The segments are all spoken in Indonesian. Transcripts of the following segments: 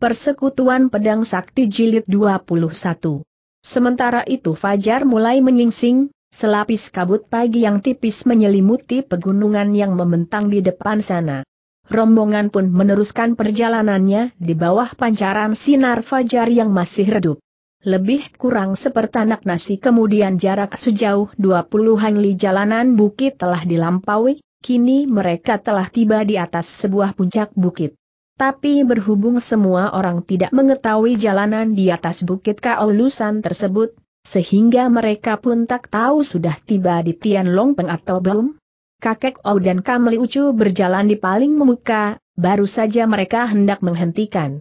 Persekutuan Pedang Sakti Jilid 21. Sementara itu Fajar mulai menyingsing, selapis kabut pagi yang tipis menyelimuti pegunungan yang membentang di depan sana. Rombongan pun meneruskan perjalanannya di bawah pancaran sinar Fajar yang masih redup. Lebih kurang sepertanak nasi kemudian jarak sejauh 20-an li jalanan bukit telah dilampaui, kini mereka telah tiba di atas sebuah puncak bukit. Tapi berhubung semua orang tidak mengetahui jalanan di atas bukit Kaolusan tersebut, sehingga mereka pun tak tahu sudah tiba di Tianlongpeng atau belum. Kakek Ou dan Kamli Ucu berjalan di paling memuka, baru saja mereka hendak menghentikan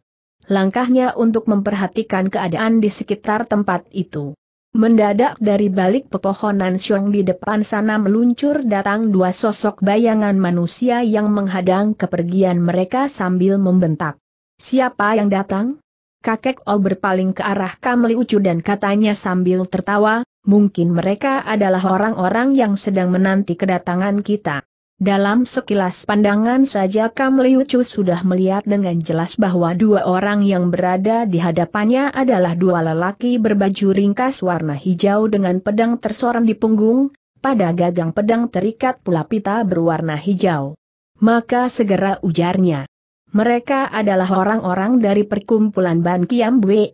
langkahnya untuk memperhatikan keadaan di sekitar tempat itu. Mendadak dari balik pepohonan Xiong di depan sana meluncur datang dua sosok bayangan manusia yang menghadang kepergian mereka sambil membentak. Siapa yang datang? Kakek O berpaling ke arah Kamli Ucu dan katanya sambil tertawa, mungkin mereka adalah orang-orang yang sedang menanti kedatangan kita. Dalam sekilas pandangan saja Kam Liu Chu sudah melihat dengan jelas bahwa dua orang yang berada di hadapannya adalah dua lelaki berbaju ringkas warna hijau dengan pedang tersorong di punggung, pada gagang pedang terikat pula pita berwarna hijau. Maka segera ujarnya. Mereka adalah orang-orang dari perkumpulan Ban Kiam Bwe.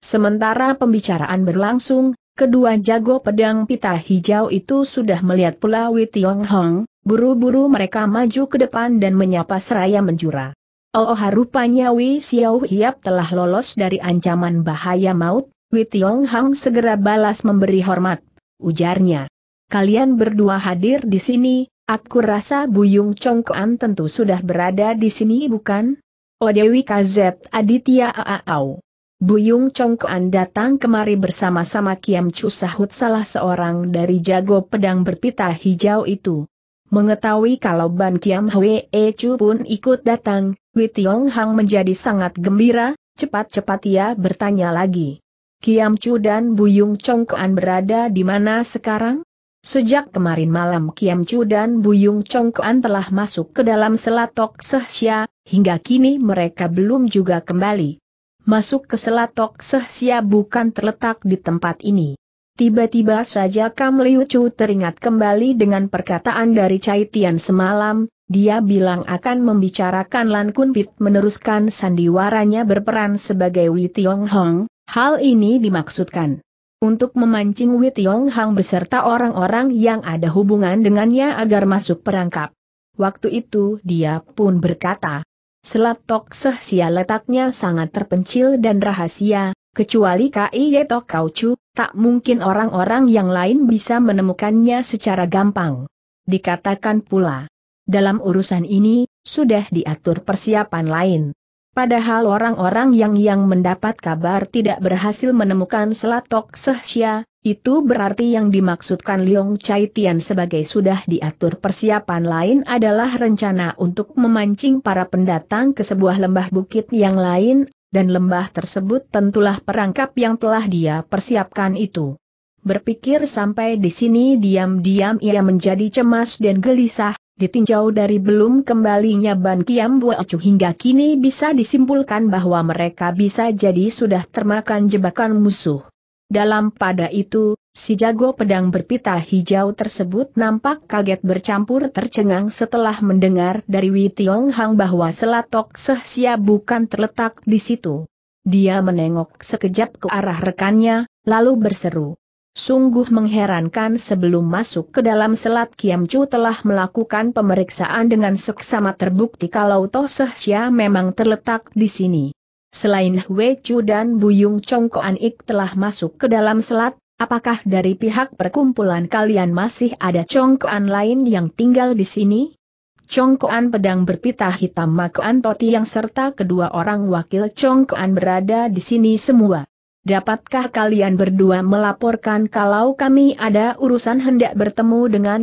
Sementara pembicaraan berlangsung, Kedua jago pedang pita hijau itu sudah melihat pula Wei Tiong Hong, buru-buru mereka maju ke depan dan menyapa seraya menjura. Oh, harupanya oh, rupanya Wei Xiao Hiap telah lolos dari ancaman bahaya maut, Wei Tiong Hong segera balas memberi hormat, ujarnya. Kalian berdua hadir di sini, aku rasa Buyung Kuan tentu sudah berada di sini bukan? Oh Dewi KZ Aditya Aau. Buyung Chongkoan datang kemari bersama-sama Kiam Chu sahut salah seorang dari jago pedang berpita hijau itu. Mengetahui kalau Ban Kiam Hwee e Chu pun ikut datang, Wei Tiong Hang menjadi sangat gembira, cepat-cepat ia bertanya lagi. Kiam Chu dan Buyung Chongkoan berada di mana sekarang? Sejak kemarin malam Kiam Chu dan Buyung Chongkoan telah masuk ke dalam selatok Sehsia, hingga kini mereka belum juga kembali masuk ke Selatok Sehsia bukan terletak di tempat ini. Tiba-tiba saja Kam Liu Chu teringat kembali dengan perkataan dari Cai Tian semalam, dia bilang akan membicarakan Lan Kun Pit meneruskan sandiwaranya berperan sebagai Wei Tiong Hong, hal ini dimaksudkan untuk memancing Wei Tiong Hong beserta orang-orang yang ada hubungan dengannya agar masuk perangkap. Waktu itu dia pun berkata, Selat Tok Sehsia letaknya sangat terpencil dan rahasia, kecuali Kai Yeto Kauchu, tak mungkin orang-orang yang lain bisa menemukannya secara gampang. Dikatakan pula, dalam urusan ini, sudah diatur persiapan lain. Padahal orang-orang yang yang mendapat kabar tidak berhasil menemukan Selat Tok Sehsia, itu berarti yang dimaksudkan Liong Chai Tian sebagai sudah diatur persiapan lain adalah rencana untuk memancing para pendatang ke sebuah lembah bukit yang lain, dan lembah tersebut tentulah perangkap yang telah dia persiapkan itu. Berpikir sampai di sini diam-diam ia menjadi cemas dan gelisah, ditinjau dari belum kembalinya Ban Kiam Buacu hingga kini bisa disimpulkan bahwa mereka bisa jadi sudah termakan jebakan musuh. Dalam pada itu, si jago pedang berpita hijau tersebut nampak kaget bercampur tercengang setelah mendengar dari Wei Tiong Hang bahwa selatok sehsia bukan terletak di situ. Dia menengok sekejap ke arah rekannya, lalu berseru. Sungguh mengherankan sebelum masuk ke dalam selat Kiam Chu telah melakukan pemeriksaan dengan seksama terbukti kalau Toh Sehsia memang terletak di sini. Selain Hwe Chu dan Buyung Congkoan Ik telah masuk ke dalam selat, apakah dari pihak perkumpulan kalian masih ada Chongkoan lain yang tinggal di sini? Chongkoan pedang berpita hitam Makoan Toti yang serta kedua orang wakil Chongkoan berada di sini semua. Dapatkah kalian berdua melaporkan kalau kami ada urusan hendak bertemu dengan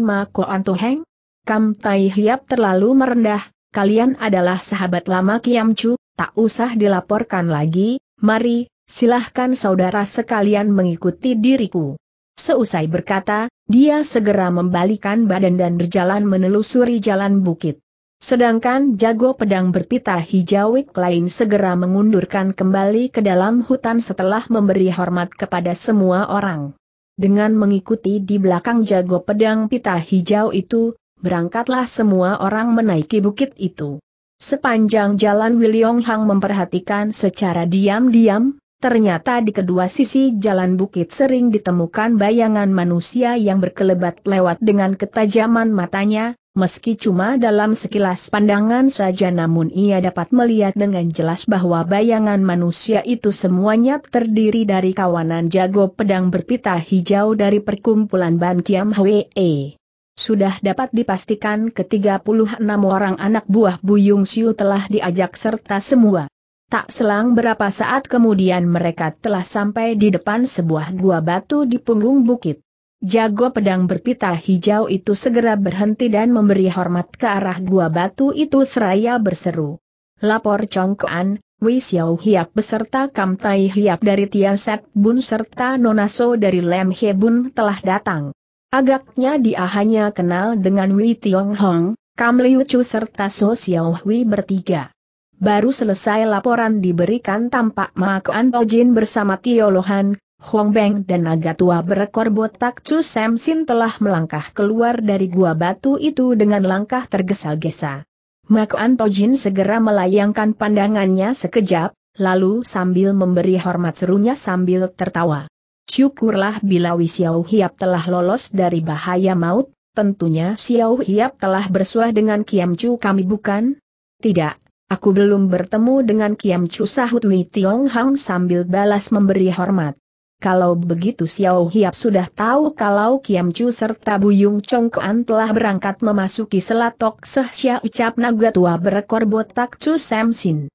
Tu Heng? Kam Tai Hiap terlalu merendah, kalian adalah sahabat lama Kiam Chu, tak usah dilaporkan lagi, mari, silahkan saudara sekalian mengikuti diriku. Seusai berkata, dia segera membalikan badan dan berjalan menelusuri jalan bukit. Sedangkan jago pedang berpita hijau lain segera mengundurkan kembali ke dalam hutan setelah memberi hormat kepada semua orang. Dengan mengikuti di belakang jago pedang pita hijau itu, berangkatlah semua orang menaiki bukit itu. Sepanjang jalan Wiliong Hang memperhatikan secara diam-diam, ternyata di kedua sisi jalan bukit sering ditemukan bayangan manusia yang berkelebat lewat dengan ketajaman matanya, meski cuma dalam sekilas pandangan saja namun ia dapat melihat dengan jelas bahwa bayangan manusia itu semuanya terdiri dari kawanan jago pedang berpita hijau dari perkumpulan Ban Kiam Hwee sudah dapat dipastikan ke-36 orang anak buah Buyung Siu telah diajak serta semua. Tak selang berapa saat kemudian mereka telah sampai di depan sebuah gua batu di punggung bukit. Jago pedang berpita hijau itu segera berhenti dan memberi hormat ke arah gua batu itu seraya berseru. Lapor Congkoan, Wei Xiao Hiap beserta Kam Tai Hiap dari Tian Set Bun serta Nonaso dari Lem He Bun telah datang. Agaknya dia hanya kenal dengan Wei Tiong Hong, Kam Liu Chu serta So Xiao Hui bertiga. Baru selesai laporan diberikan tampak Makoan Jin bersama Tio Lohan, Huang Beng dan naga tua berekor botak Chu Sam Sin telah melangkah keluar dari gua batu itu dengan langkah tergesa-gesa. Makoan Jin segera melayangkan pandangannya sekejap, lalu sambil memberi hormat serunya sambil tertawa. Syukurlah bila Wisiau Hiap telah lolos dari bahaya maut, tentunya Xiao Hiap telah bersuah dengan Kiam Chu kami bukan? Tidak, aku belum bertemu dengan Kiam Chu sahut Wei Tiong Hang sambil balas memberi hormat. Kalau begitu Xiao Hiap sudah tahu kalau Kiam Chu serta Buyung Kuan telah berangkat memasuki selatok sehsia ucap naga tua berekor botak Chu Samsin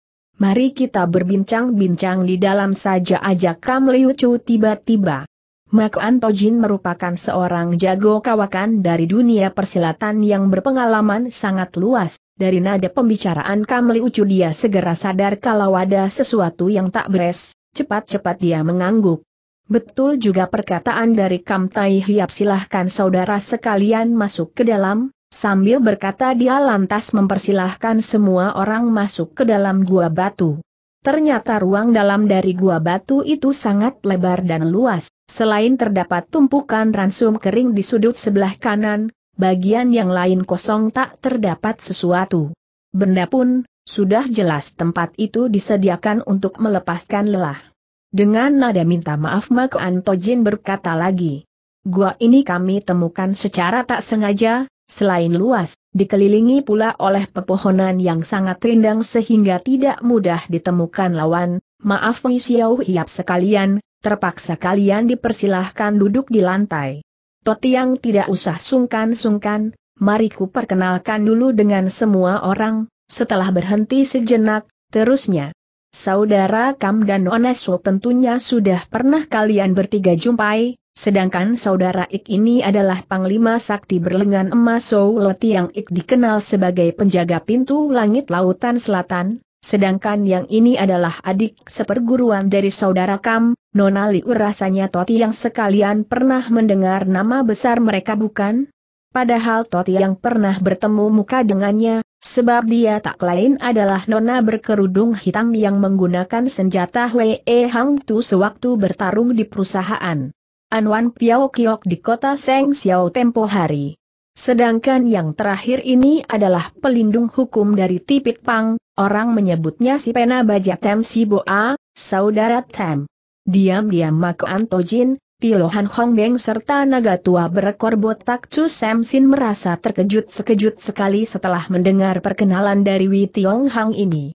mari kita berbincang-bincang di dalam saja ajak Kam Liu Chu tiba-tiba. Mak Antojin merupakan seorang jago kawakan dari dunia persilatan yang berpengalaman sangat luas. Dari nada pembicaraan Kam Liu Chu dia segera sadar kalau ada sesuatu yang tak beres, cepat-cepat dia mengangguk. Betul juga perkataan dari Kam Tai Hiap silahkan saudara sekalian masuk ke dalam, Sambil berkata dia lantas mempersilahkan semua orang masuk ke dalam gua batu. Ternyata ruang dalam dari gua batu itu sangat lebar dan luas, selain terdapat tumpukan ransum kering di sudut sebelah kanan, bagian yang lain kosong tak terdapat sesuatu. Benda pun, sudah jelas tempat itu disediakan untuk melepaskan lelah. Dengan nada minta maaf Mak Antojin berkata lagi. Gua ini kami temukan secara tak sengaja, Selain luas, dikelilingi pula oleh pepohonan yang sangat rindang sehingga tidak mudah ditemukan lawan, maaf Wei Xiao Hiap sekalian, terpaksa kalian dipersilahkan duduk di lantai. Totiang tidak usah sungkan-sungkan, mari ku perkenalkan dulu dengan semua orang, setelah berhenti sejenak, terusnya. Saudara Kam dan Oneso tentunya sudah pernah kalian bertiga jumpai, Sedangkan saudara Ik ini adalah Panglima Sakti berlengan emas Sou yang Ik dikenal sebagai penjaga pintu langit Lautan Selatan, sedangkan yang ini adalah adik seperguruan dari saudara Kam, Nona Liu rasanya Toti yang sekalian pernah mendengar nama besar mereka bukan? Padahal Toti yang pernah bertemu muka dengannya, sebab dia tak lain adalah Nona berkerudung hitam yang menggunakan senjata Wei Hang Tu sewaktu bertarung di perusahaan. Anwan Piao Kiok di kota Seng Xiao tempo hari. Sedangkan yang terakhir ini adalah pelindung hukum dari Tipit Pang, orang menyebutnya si Pena Baja Tem Si Boa, saudara Tem. Diam-diam Mako Antojin, Pilohan Hong Beng serta naga tua berekor botak Chu Sam Sin merasa terkejut-sekejut sekali setelah mendengar perkenalan dari Wei Tiong Hang ini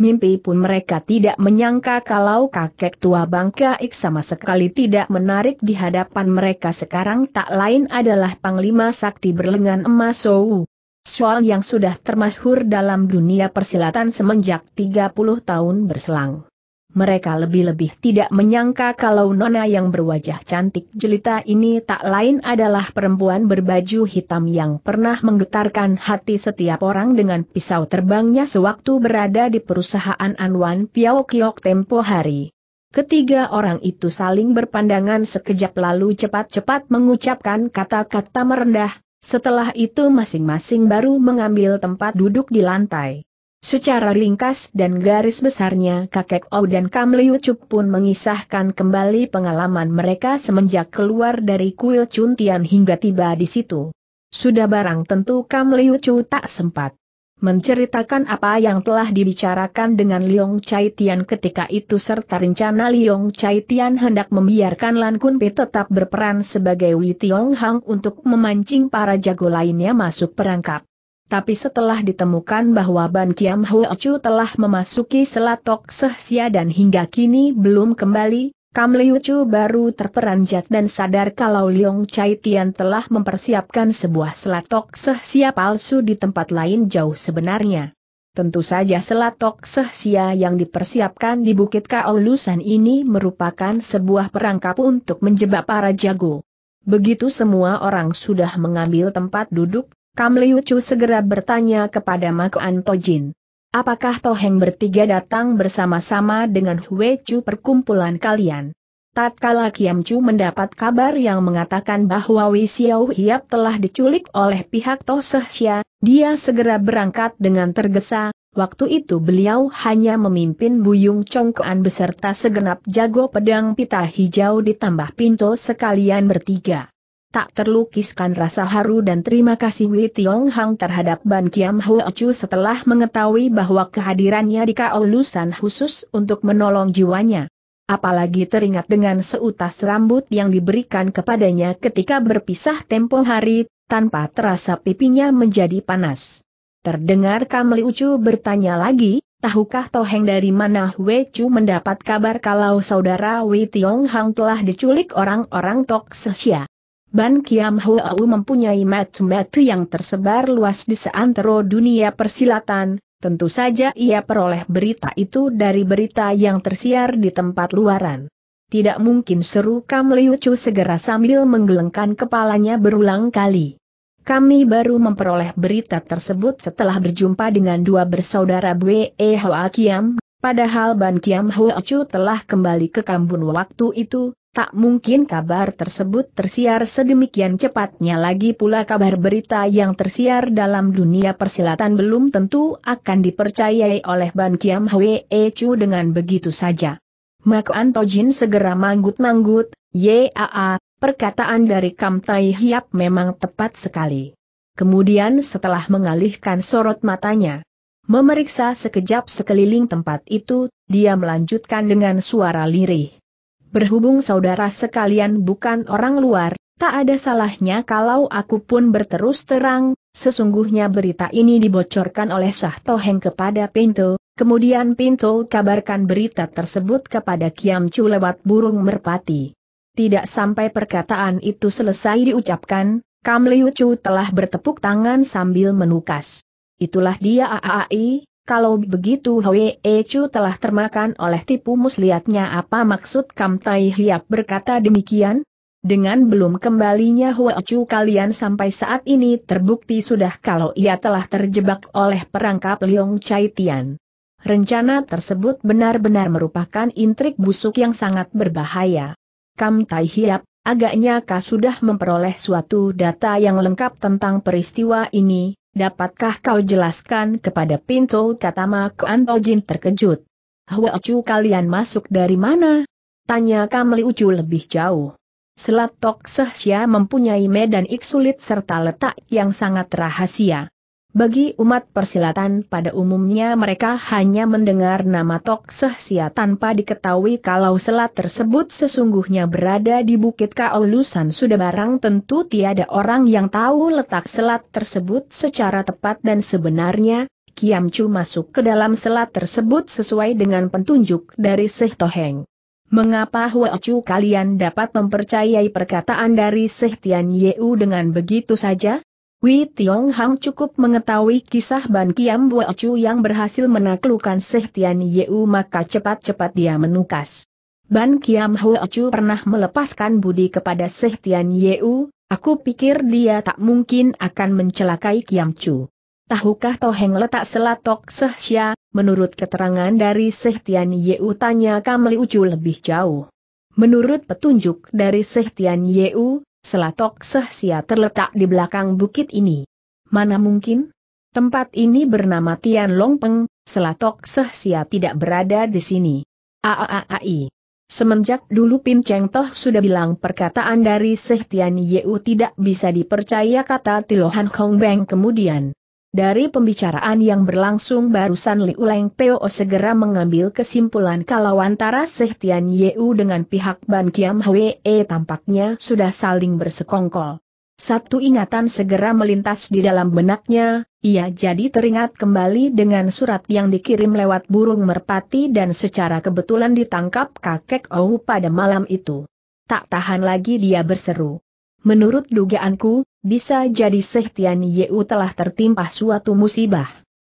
mimpi pun mereka tidak menyangka kalau kakek tua Bangka X sama sekali tidak menarik di hadapan mereka sekarang tak lain adalah Panglima Sakti berlengan emas Sou. Soal yang sudah termasyhur dalam dunia persilatan semenjak 30 tahun berselang mereka lebih-lebih tidak menyangka kalau nona yang berwajah cantik jelita ini tak lain adalah perempuan berbaju hitam yang pernah menggetarkan hati setiap orang dengan pisau terbangnya sewaktu berada di perusahaan Anwan Piao Kiok tempo hari. Ketiga orang itu saling berpandangan sekejap lalu cepat-cepat mengucapkan kata-kata merendah, setelah itu masing-masing baru mengambil tempat duduk di lantai. Secara ringkas dan garis besarnya kakek Ou dan Kam Liu Chuk pun mengisahkan kembali pengalaman mereka semenjak keluar dari kuil Tian hingga tiba di situ. Sudah barang tentu Kam Liu Chu tak sempat menceritakan apa yang telah dibicarakan dengan Liong Chai Tian ketika itu serta rencana Liong Chai Tian hendak membiarkan Lan Kun Pi tetap berperan sebagai Wei Tiong Hang untuk memancing para jago lainnya masuk perangkap. Tapi setelah ditemukan bahwa Ban Kiam Hwa Chu telah memasuki Selatok Sehsia dan hingga kini belum kembali, Kam Liu Chu baru terperanjat dan sadar kalau Liong Chai Tian telah mempersiapkan sebuah Selatok Sehsia palsu di tempat lain jauh sebenarnya. Tentu saja Selatok Sehsia yang dipersiapkan di Bukit Kaolusan ini merupakan sebuah perangkap untuk menjebak para jago. Begitu semua orang sudah mengambil tempat duduk, Kam Liu Chu segera bertanya kepada Makoan Tojin. Apakah Toheng bertiga datang bersama-sama dengan Hue Chu perkumpulan kalian? Tatkala Kiam Chu mendapat kabar yang mengatakan bahwa Wei Xiao Hiap telah diculik oleh pihak Toh Sehsia, dia segera berangkat dengan tergesa, waktu itu beliau hanya memimpin Buyung Congkoan beserta segenap jago pedang pita hijau ditambah pintu sekalian bertiga tak terlukiskan rasa haru dan terima kasih Wei Tiong Hang terhadap Ban Kiam Hua Chu setelah mengetahui bahwa kehadirannya di kaulusan khusus untuk menolong jiwanya. Apalagi teringat dengan seutas rambut yang diberikan kepadanya ketika berpisah tempo hari, tanpa terasa pipinya menjadi panas. Terdengar Kamli Ucu bertanya lagi, tahukah Toheng dari mana Wei Chu mendapat kabar kalau saudara Wei Tiong Hang telah diculik orang-orang Tok Sesia? Ban Kiam Hoau mempunyai metu-metu yang tersebar luas di seantero dunia persilatan, tentu saja ia peroleh berita itu dari berita yang tersiar di tempat luaran. Tidak mungkin seru Kam Liu Chu segera sambil menggelengkan kepalanya berulang kali. Kami baru memperoleh berita tersebut setelah berjumpa dengan dua bersaudara Bwe Hoa Kiam, padahal Ban Kiam Hoa Chu telah kembali ke Kambun waktu itu, Tak mungkin kabar tersebut tersiar sedemikian cepatnya lagi pula kabar berita yang tersiar dalam dunia persilatan belum tentu akan dipercayai oleh Ban Kiam Hwe Chu dengan begitu saja. Mako Antojin segera manggut-manggut, yaa, perkataan dari Kam Tai Hiap memang tepat sekali. Kemudian setelah mengalihkan sorot matanya, memeriksa sekejap sekeliling tempat itu, dia melanjutkan dengan suara lirih berhubung saudara sekalian bukan orang luar, tak ada salahnya kalau aku pun berterus terang, sesungguhnya berita ini dibocorkan oleh Sah Toheng kepada Pinto, kemudian Pinto kabarkan berita tersebut kepada Kiam Chu lewat burung merpati. Tidak sampai perkataan itu selesai diucapkan, Kam Liu Chu telah bertepuk tangan sambil menukas. Itulah dia AAI, kalau begitu Hwee Chu telah termakan oleh tipu muslihatnya apa maksud Kam Tai Hiap berkata demikian? Dengan belum kembalinya Hwee Chu kalian sampai saat ini terbukti sudah kalau ia telah terjebak oleh perangkap Leong Chai Tian. Rencana tersebut benar-benar merupakan intrik busuk yang sangat berbahaya. Kam Tai Hiap, agaknya kau sudah memperoleh suatu data yang lengkap tentang peristiwa ini, Dapatkah kau jelaskan kepada pintu kata Makuan Jin terkejut? Hwa kalian masuk dari mana? Tanya Kamli Ucu lebih jauh. Selat Tok Sehsia mempunyai medan iksulit serta letak yang sangat rahasia. Bagi umat persilatan pada umumnya mereka hanya mendengar nama Tok Seh Sia tanpa diketahui kalau selat tersebut sesungguhnya berada di Bukit Kaolusan sudah barang tentu tiada orang yang tahu letak selat tersebut secara tepat dan sebenarnya, Kiam Chu masuk ke dalam selat tersebut sesuai dengan petunjuk dari Seh Toheng. Mengapa Hua Chu kalian dapat mempercayai perkataan dari Seh Tian Yeu dengan begitu saja? Wei Tiong Hang cukup mengetahui kisah Ban Kiam Bua Chu yang berhasil menaklukkan Seh Tian Yeu maka cepat-cepat dia menukas. Ban Kiam Hua Chu pernah melepaskan budi kepada Seh Tian Yeu, aku pikir dia tak mungkin akan mencelakai Kiam Chu. Tahukah Toheng letak selatok Seh Xia, menurut keterangan dari Seh Tian Yeu tanya Kam Liu Chu lebih jauh. Menurut petunjuk dari Seh Tian Yeu, Selatok Sehsia terletak di belakang bukit ini. Mana mungkin? Tempat ini bernama Tian Longpeng, Selatok Sehsia tidak berada di sini. Aaai. Semenjak dulu Pin Cheng Toh sudah bilang perkataan dari Sehtian Yeu tidak bisa dipercaya kata Tilohan Kong Beng kemudian. Dari pembicaraan yang berlangsung barusan Liu Leng Peo segera mengambil kesimpulan kalau antara Seh Tian Yeu dengan pihak Ban Kiam Hwee tampaknya sudah saling bersekongkol. Satu ingatan segera melintas di dalam benaknya, ia jadi teringat kembali dengan surat yang dikirim lewat burung merpati dan secara kebetulan ditangkap kakek Ou pada malam itu. Tak tahan lagi dia berseru. Menurut dugaanku, bisa jadi Sehtian Yeu telah tertimpa suatu musibah.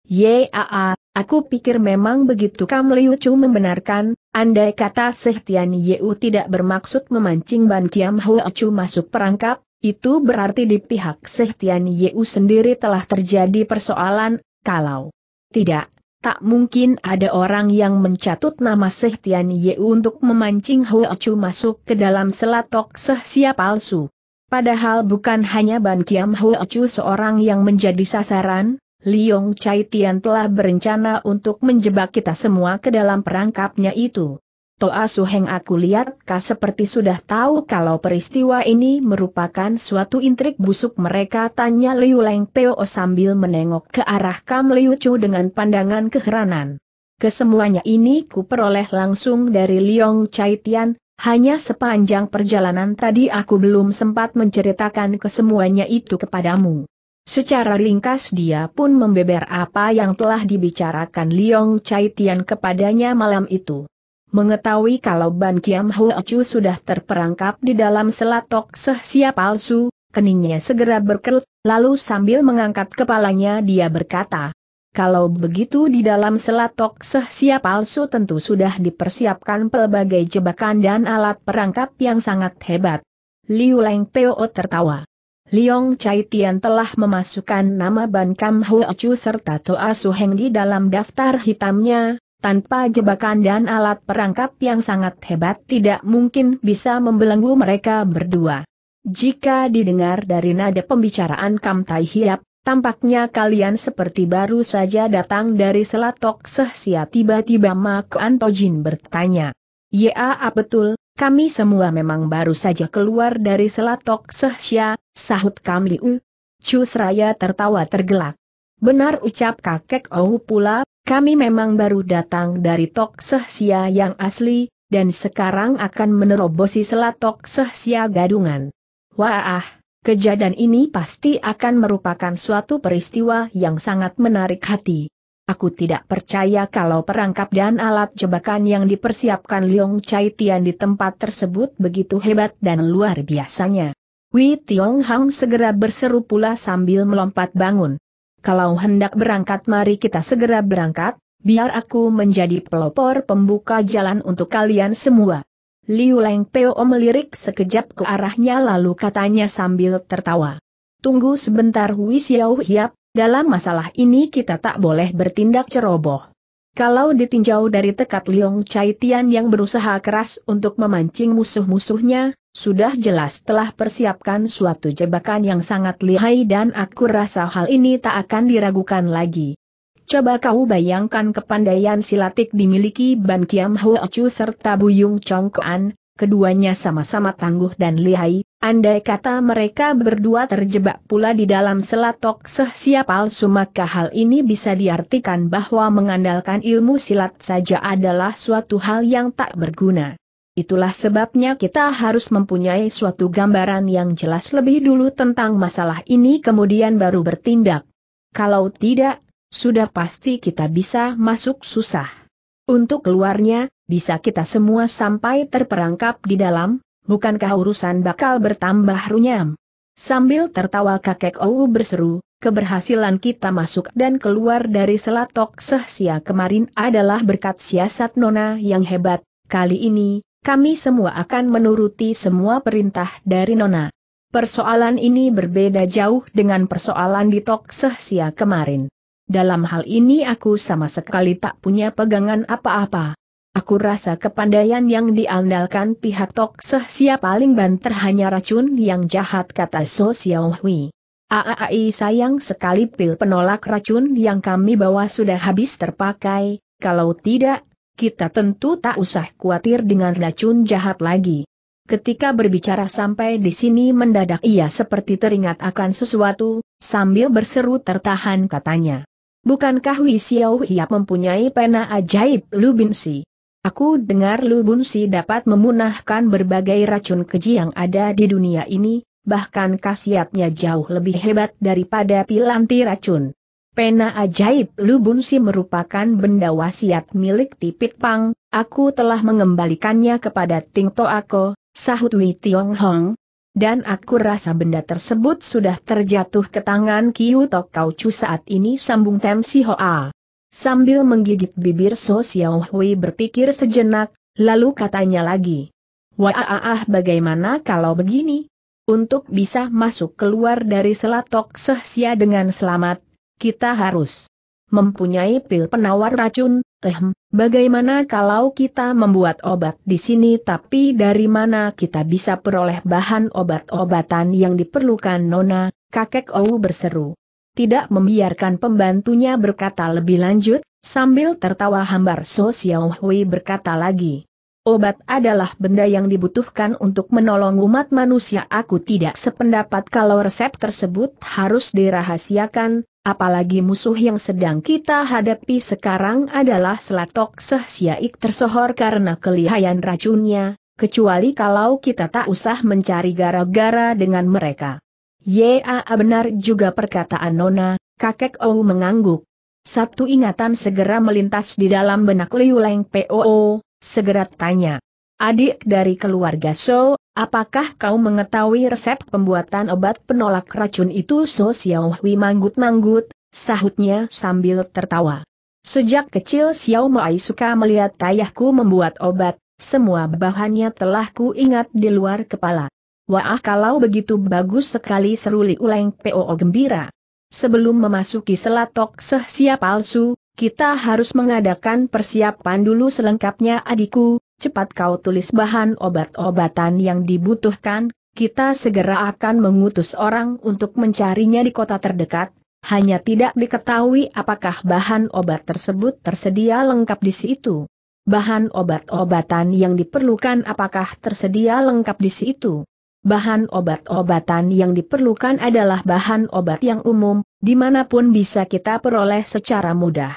Yaa, aku pikir memang begitu Kam Liu Chu membenarkan, andai kata Sehtian Yeu tidak bermaksud memancing Ban Kiam Hua Chu masuk perangkap, itu berarti di pihak Sehtian Yeu sendiri telah terjadi persoalan, kalau tidak, tak mungkin ada orang yang mencatut nama Sehtian Yeu untuk memancing Hua Chu masuk ke dalam selatok sehsia palsu. Padahal bukan hanya Ban Kiam Hoa Chu seorang yang menjadi sasaran, Liong Chai Tian telah berencana untuk menjebak kita semua ke dalam perangkapnya itu. Toa Heng aku lihat kah seperti sudah tahu kalau peristiwa ini merupakan suatu intrik busuk mereka tanya Liu Leng Peo sambil menengok ke arah Kam Liu Chu dengan pandangan keheranan. Kesemuanya ini ku peroleh langsung dari Liong Chai Tian, hanya sepanjang perjalanan tadi aku belum sempat menceritakan kesemuanya itu kepadamu. Secara ringkas dia pun membeber apa yang telah dibicarakan Liong Chai Tian kepadanya malam itu. Mengetahui kalau Ban Kiam Chu sudah terperangkap di dalam selatok sehsia palsu, keningnya segera berkerut, lalu sambil mengangkat kepalanya dia berkata, kalau begitu di dalam selatok sehsia palsu tentu sudah dipersiapkan pelbagai jebakan dan alat perangkap yang sangat hebat. Liu Leng Peo tertawa. Liong Chai Tian telah memasukkan nama Ban Kam Hua serta Toa Su Heng di dalam daftar hitamnya, tanpa jebakan dan alat perangkap yang sangat hebat tidak mungkin bisa membelenggu mereka berdua. Jika didengar dari nada pembicaraan Kam Tai Hiap, Tampaknya kalian seperti baru saja datang dari Selatok Sehsia tiba-tiba Mak Antojin bertanya. Ya, ah, betul, kami semua memang baru saja keluar dari Selatok Sehsia, sahut Kamliu. Cusraya tertawa tergelak. Benar ucap kakek Ohu pula, kami memang baru datang dari Tok Sehsia yang asli, dan sekarang akan menerobosi Selatok Sehsia gadungan. Wah, ah, Kejadian ini pasti akan merupakan suatu peristiwa yang sangat menarik hati. Aku tidak percaya kalau perangkap dan alat jebakan yang dipersiapkan Liong Chai Tian di tempat tersebut begitu hebat dan luar biasanya. Wei Tiong Hang segera berseru pula sambil melompat bangun. Kalau hendak berangkat mari kita segera berangkat, biar aku menjadi pelopor pembuka jalan untuk kalian semua. Liu Leng Peo melirik sekejap ke arahnya lalu katanya sambil tertawa. Tunggu sebentar Hui Xiao Hiap, dalam masalah ini kita tak boleh bertindak ceroboh. Kalau ditinjau dari tekad Liong Chai Tian yang berusaha keras untuk memancing musuh-musuhnya, sudah jelas telah persiapkan suatu jebakan yang sangat lihai dan aku rasa hal ini tak akan diragukan lagi. Coba kau bayangkan kepandaian silatik dimiliki Ban Kiam Hua Chu serta Buyung Chong Kuan, keduanya sama-sama tangguh dan lihai, andai kata mereka berdua terjebak pula di dalam selatok seh palsu maka hal ini bisa diartikan bahwa mengandalkan ilmu silat saja adalah suatu hal yang tak berguna. Itulah sebabnya kita harus mempunyai suatu gambaran yang jelas lebih dulu tentang masalah ini kemudian baru bertindak. Kalau tidak, sudah pasti kita bisa masuk susah. Untuk keluarnya, bisa kita semua sampai terperangkap di dalam, bukankah urusan bakal bertambah runyam? Sambil tertawa kakek Ou berseru, keberhasilan kita masuk dan keluar dari selatok sehsia kemarin adalah berkat siasat Nona yang hebat, kali ini, kami semua akan menuruti semua perintah dari Nona. Persoalan ini berbeda jauh dengan persoalan di Tok Sehsia kemarin. Dalam hal ini aku sama sekali tak punya pegangan apa-apa. Aku rasa kepandaian yang diandalkan pihak Tok Seh Sia paling banter hanya racun yang jahat kata So Xiao Hui. Aai sayang sekali pil penolak racun yang kami bawa sudah habis terpakai, kalau tidak, kita tentu tak usah khawatir dengan racun jahat lagi. Ketika berbicara sampai di sini mendadak ia seperti teringat akan sesuatu, sambil berseru tertahan katanya. Bukankah Hui Xiao Hiap mempunyai pena ajaib Lu Bin Aku dengar Lu Bin dapat memunahkan berbagai racun keji yang ada di dunia ini, bahkan khasiatnya jauh lebih hebat daripada pilanti racun. Pena ajaib Lu Bin merupakan benda wasiat milik Tipit Pang, aku telah mengembalikannya kepada Ting Ako, sahut Hui Tiong Hong, dan aku rasa benda tersebut sudah terjatuh ke tangan Kiu Tok Kau Chu saat ini sambung Tem Si Hoa. Sambil menggigit bibir So Xiao Hui berpikir sejenak, lalu katanya lagi. Wah ah, ah, ah bagaimana kalau begini? Untuk bisa masuk keluar dari selat selatok sehsia dengan selamat, kita harus mempunyai pil penawar racun, bagaimana kalau kita membuat obat di sini tapi dari mana kita bisa peroleh bahan obat-obatan yang diperlukan Nona? Kakek Ou berseru. Tidak membiarkan pembantunya berkata lebih lanjut, sambil tertawa hambar So Xiaohui berkata lagi. Obat adalah benda yang dibutuhkan untuk menolong umat manusia. Aku tidak sependapat kalau resep tersebut harus dirahasiakan, Apalagi musuh yang sedang kita hadapi sekarang adalah selatok sehsiaik tersohor karena kelihayan racunnya, kecuali kalau kita tak usah mencari gara-gara dengan mereka. Ya benar juga perkataan Nona, kakek Ou mengangguk. Satu ingatan segera melintas di dalam benak Liu Leng Poo, segera tanya. Adik dari keluarga So, Apakah kau mengetahui resep pembuatan obat penolak racun itu So Xiao Hui manggut-manggut, sahutnya sambil tertawa. Sejak kecil Xiao Mai suka melihat ayahku membuat obat, semua bahannya telah ku ingat di luar kepala. Wah kalau begitu bagus sekali Seruli ulang, Uleng POO gembira. Sebelum memasuki selatok sehsia palsu, kita harus mengadakan persiapan dulu selengkapnya adikku, cepat kau tulis bahan obat-obatan yang dibutuhkan, kita segera akan mengutus orang untuk mencarinya di kota terdekat, hanya tidak diketahui apakah bahan obat tersebut tersedia lengkap di situ. Bahan obat-obatan yang diperlukan apakah tersedia lengkap di situ? Bahan obat-obatan yang diperlukan adalah bahan obat yang umum, dimanapun bisa kita peroleh secara mudah.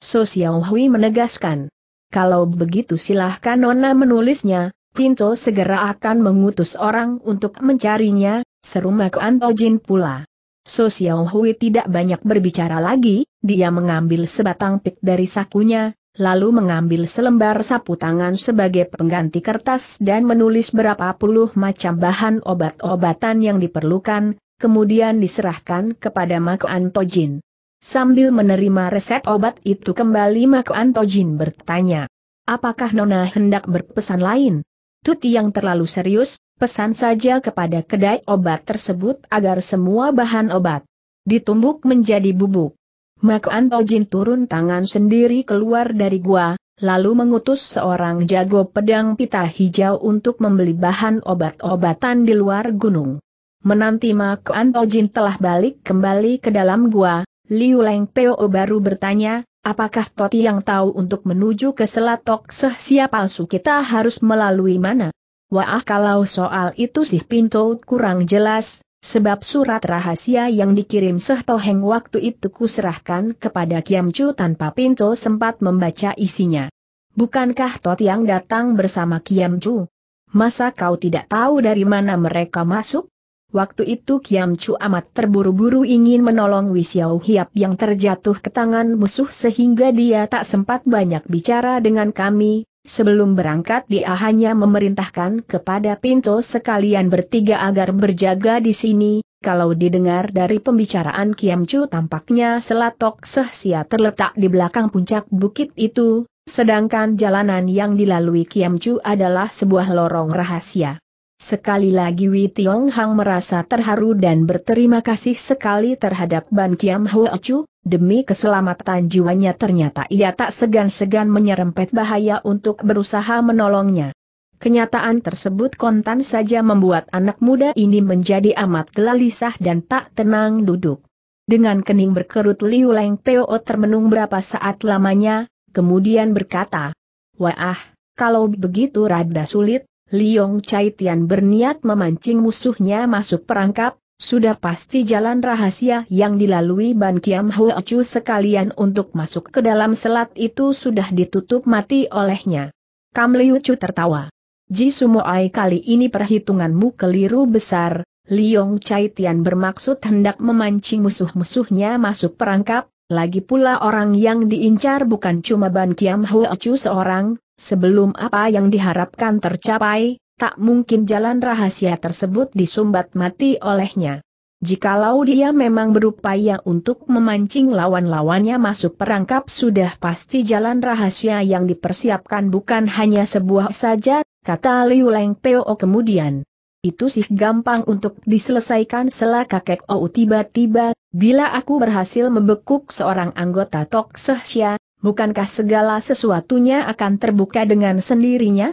Sosial Hui menegaskan. Kalau begitu silahkan Nona menulisnya, Pinto segera akan mengutus orang untuk mencarinya, seru Mak Antojin pula. So Hui tidak banyak berbicara lagi, dia mengambil sebatang pik dari sakunya, lalu mengambil selembar sapu tangan sebagai pengganti kertas dan menulis berapa puluh macam bahan obat-obatan yang diperlukan, kemudian diserahkan kepada Mak Antojin. Sambil menerima resep obat itu kembali Mako Antojin bertanya. Apakah Nona hendak berpesan lain? Tuti yang terlalu serius, pesan saja kepada kedai obat tersebut agar semua bahan obat ditumbuk menjadi bubuk. Mako Antojin turun tangan sendiri keluar dari gua, lalu mengutus seorang jago pedang pita hijau untuk membeli bahan obat-obatan di luar gunung. Menanti Mako Antojin telah balik kembali ke dalam gua, Liu Leng Peo baru bertanya, apakah Toti yang tahu untuk menuju ke Selat seh siapa palsu kita harus melalui mana? Wah kalau soal itu sih pintu kurang jelas, sebab surat rahasia yang dikirim Seh Toheng waktu itu kuserahkan kepada Kiam Chu tanpa pintu sempat membaca isinya. Bukankah Toti yang datang bersama Kiam Chu? Masa kau tidak tahu dari mana mereka masuk? Waktu itu Kiam Chu amat terburu-buru ingin menolong Wisiau Hiap yang terjatuh ke tangan musuh sehingga dia tak sempat banyak bicara dengan kami. Sebelum berangkat dia hanya memerintahkan kepada Pinto sekalian bertiga agar berjaga di sini, kalau didengar dari pembicaraan Kiam Chu tampaknya selatok sehsia terletak di belakang puncak bukit itu, sedangkan jalanan yang dilalui Kiam Chu adalah sebuah lorong rahasia. Sekali lagi Wei Tiong Hang merasa terharu dan berterima kasih sekali terhadap Ban Kiam Hoa Chu, demi keselamatan jiwanya ternyata ia tak segan-segan menyerempet bahaya untuk berusaha menolongnya. Kenyataan tersebut kontan saja membuat anak muda ini menjadi amat gelisah dan tak tenang duduk. Dengan kening berkerut Liu Leng Peo termenung berapa saat lamanya, kemudian berkata, Wah, kalau begitu rada sulit, Liong Chai Tian berniat memancing musuhnya masuk perangkap, sudah pasti jalan rahasia yang dilalui Ban Kiam Ho Chu sekalian untuk masuk ke dalam selat itu sudah ditutup mati olehnya. Kam Liu Chu tertawa. Ji Sumoai kali ini perhitunganmu keliru besar, Liong Chai Tian bermaksud hendak memancing musuh-musuhnya masuk perangkap, lagi pula orang yang diincar bukan cuma Ban Kiam Ho Chu seorang, Sebelum apa yang diharapkan tercapai, tak mungkin jalan rahasia tersebut disumbat mati olehnya. Jikalau dia memang berupaya untuk memancing lawan-lawannya masuk perangkap sudah pasti jalan rahasia yang dipersiapkan bukan hanya sebuah saja, kata Liu Leng Peo kemudian. Itu sih gampang untuk diselesaikan setelah kakek Ou tiba-tiba, bila aku berhasil membekuk seorang anggota Tok Sehsia, bukankah segala sesuatunya akan terbuka dengan sendirinya?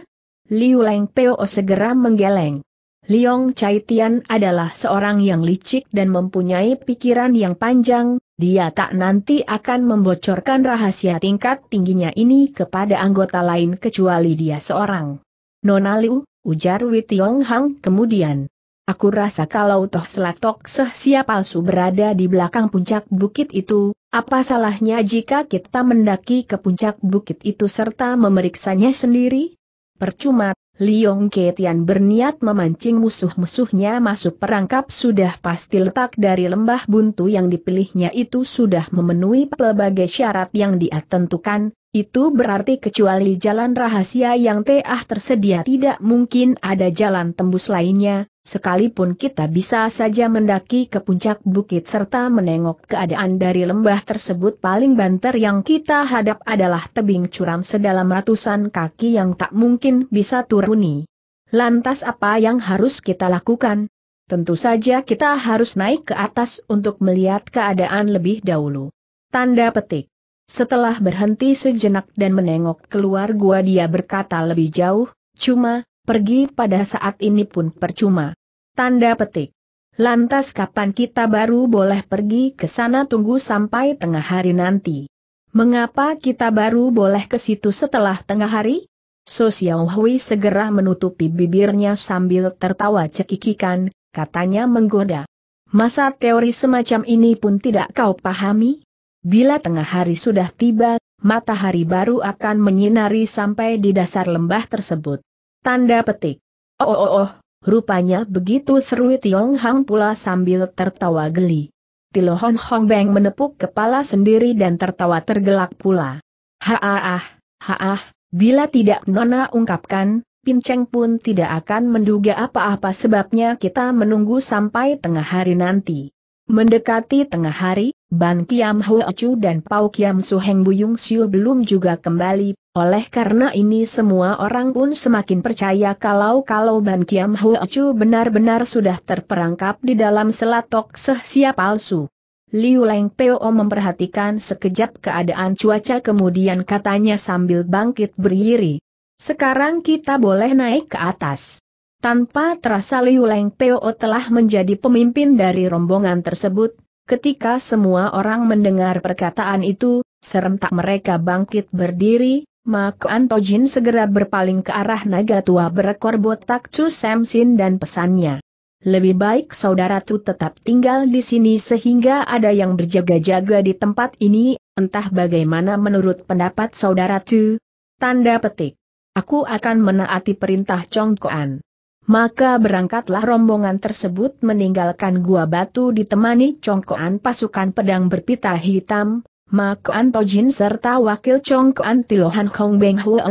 Liu Leng Peo segera menggeleng. Liong Chai Tian adalah seorang yang licik dan mempunyai pikiran yang panjang, dia tak nanti akan membocorkan rahasia tingkat tingginya ini kepada anggota lain kecuali dia seorang. Nona Liu, ujar Wei Tiong Hang kemudian. Aku rasa kalau toh selatok seh siap palsu berada di belakang puncak bukit itu, apa salahnya jika kita mendaki ke puncak bukit itu serta memeriksanya sendiri? Percuma, Liong Ketian berniat memancing musuh-musuhnya masuk perangkap sudah pasti letak dari lembah buntu yang dipilihnya itu sudah memenuhi pelbagai syarat yang dia tentukan, itu berarti kecuali jalan rahasia yang teah tersedia tidak mungkin ada jalan tembus lainnya, sekalipun kita bisa saja mendaki ke puncak bukit serta menengok keadaan dari lembah tersebut paling banter yang kita hadap adalah tebing curam sedalam ratusan kaki yang tak mungkin bisa turuni. Lantas apa yang harus kita lakukan? Tentu saja kita harus naik ke atas untuk melihat keadaan lebih dahulu. Tanda petik. Setelah berhenti sejenak dan menengok keluar gua dia berkata lebih jauh, cuma, pergi pada saat ini pun percuma. Tanda petik. Lantas kapan kita baru boleh pergi ke sana tunggu sampai tengah hari nanti? Mengapa kita baru boleh ke situ setelah tengah hari? So Xiao Hui segera menutupi bibirnya sambil tertawa cekikikan, katanya menggoda. Masa teori semacam ini pun tidak kau pahami? Bila tengah hari sudah tiba, matahari baru akan menyinari sampai di dasar lembah tersebut. Tanda petik. Oh oh oh, rupanya begitu seru Tiong Hang pula sambil tertawa geli. Tilohon Hong Beng menepuk kepala sendiri dan tertawa tergelak pula. Haah, ah, haah, bila tidak Nona ungkapkan, Pinceng pun tidak akan menduga apa-apa sebabnya kita menunggu sampai tengah hari nanti. Mendekati tengah hari, Ban Kiam Hua Chu dan Pau Kiam Su Buyung Siu belum juga kembali, oleh karena ini semua orang pun semakin percaya kalau-kalau Ban Kiam Hua Chu benar-benar sudah terperangkap di dalam selatok sehsia palsu. Liu Leng Peo memperhatikan sekejap keadaan cuaca kemudian katanya sambil bangkit berdiri. Sekarang kita boleh naik ke atas. Tanpa terasa Liu Leng Peo telah menjadi pemimpin dari rombongan tersebut, ketika semua orang mendengar perkataan itu, serentak mereka bangkit berdiri, Mak Antojin segera berpaling ke arah naga tua berekor botak Chu Samsin dan pesannya. Lebih baik saudara Tu tetap tinggal di sini sehingga ada yang berjaga-jaga di tempat ini, entah bagaimana menurut pendapat saudara Tu. Tanda petik. Aku akan menaati perintah Chong Kuan. Maka berangkatlah rombongan tersebut meninggalkan gua batu ditemani congkoan pasukan pedang berpita hitam, Makoan Tojin serta wakil congkoan Tilohan Kong Beng Huo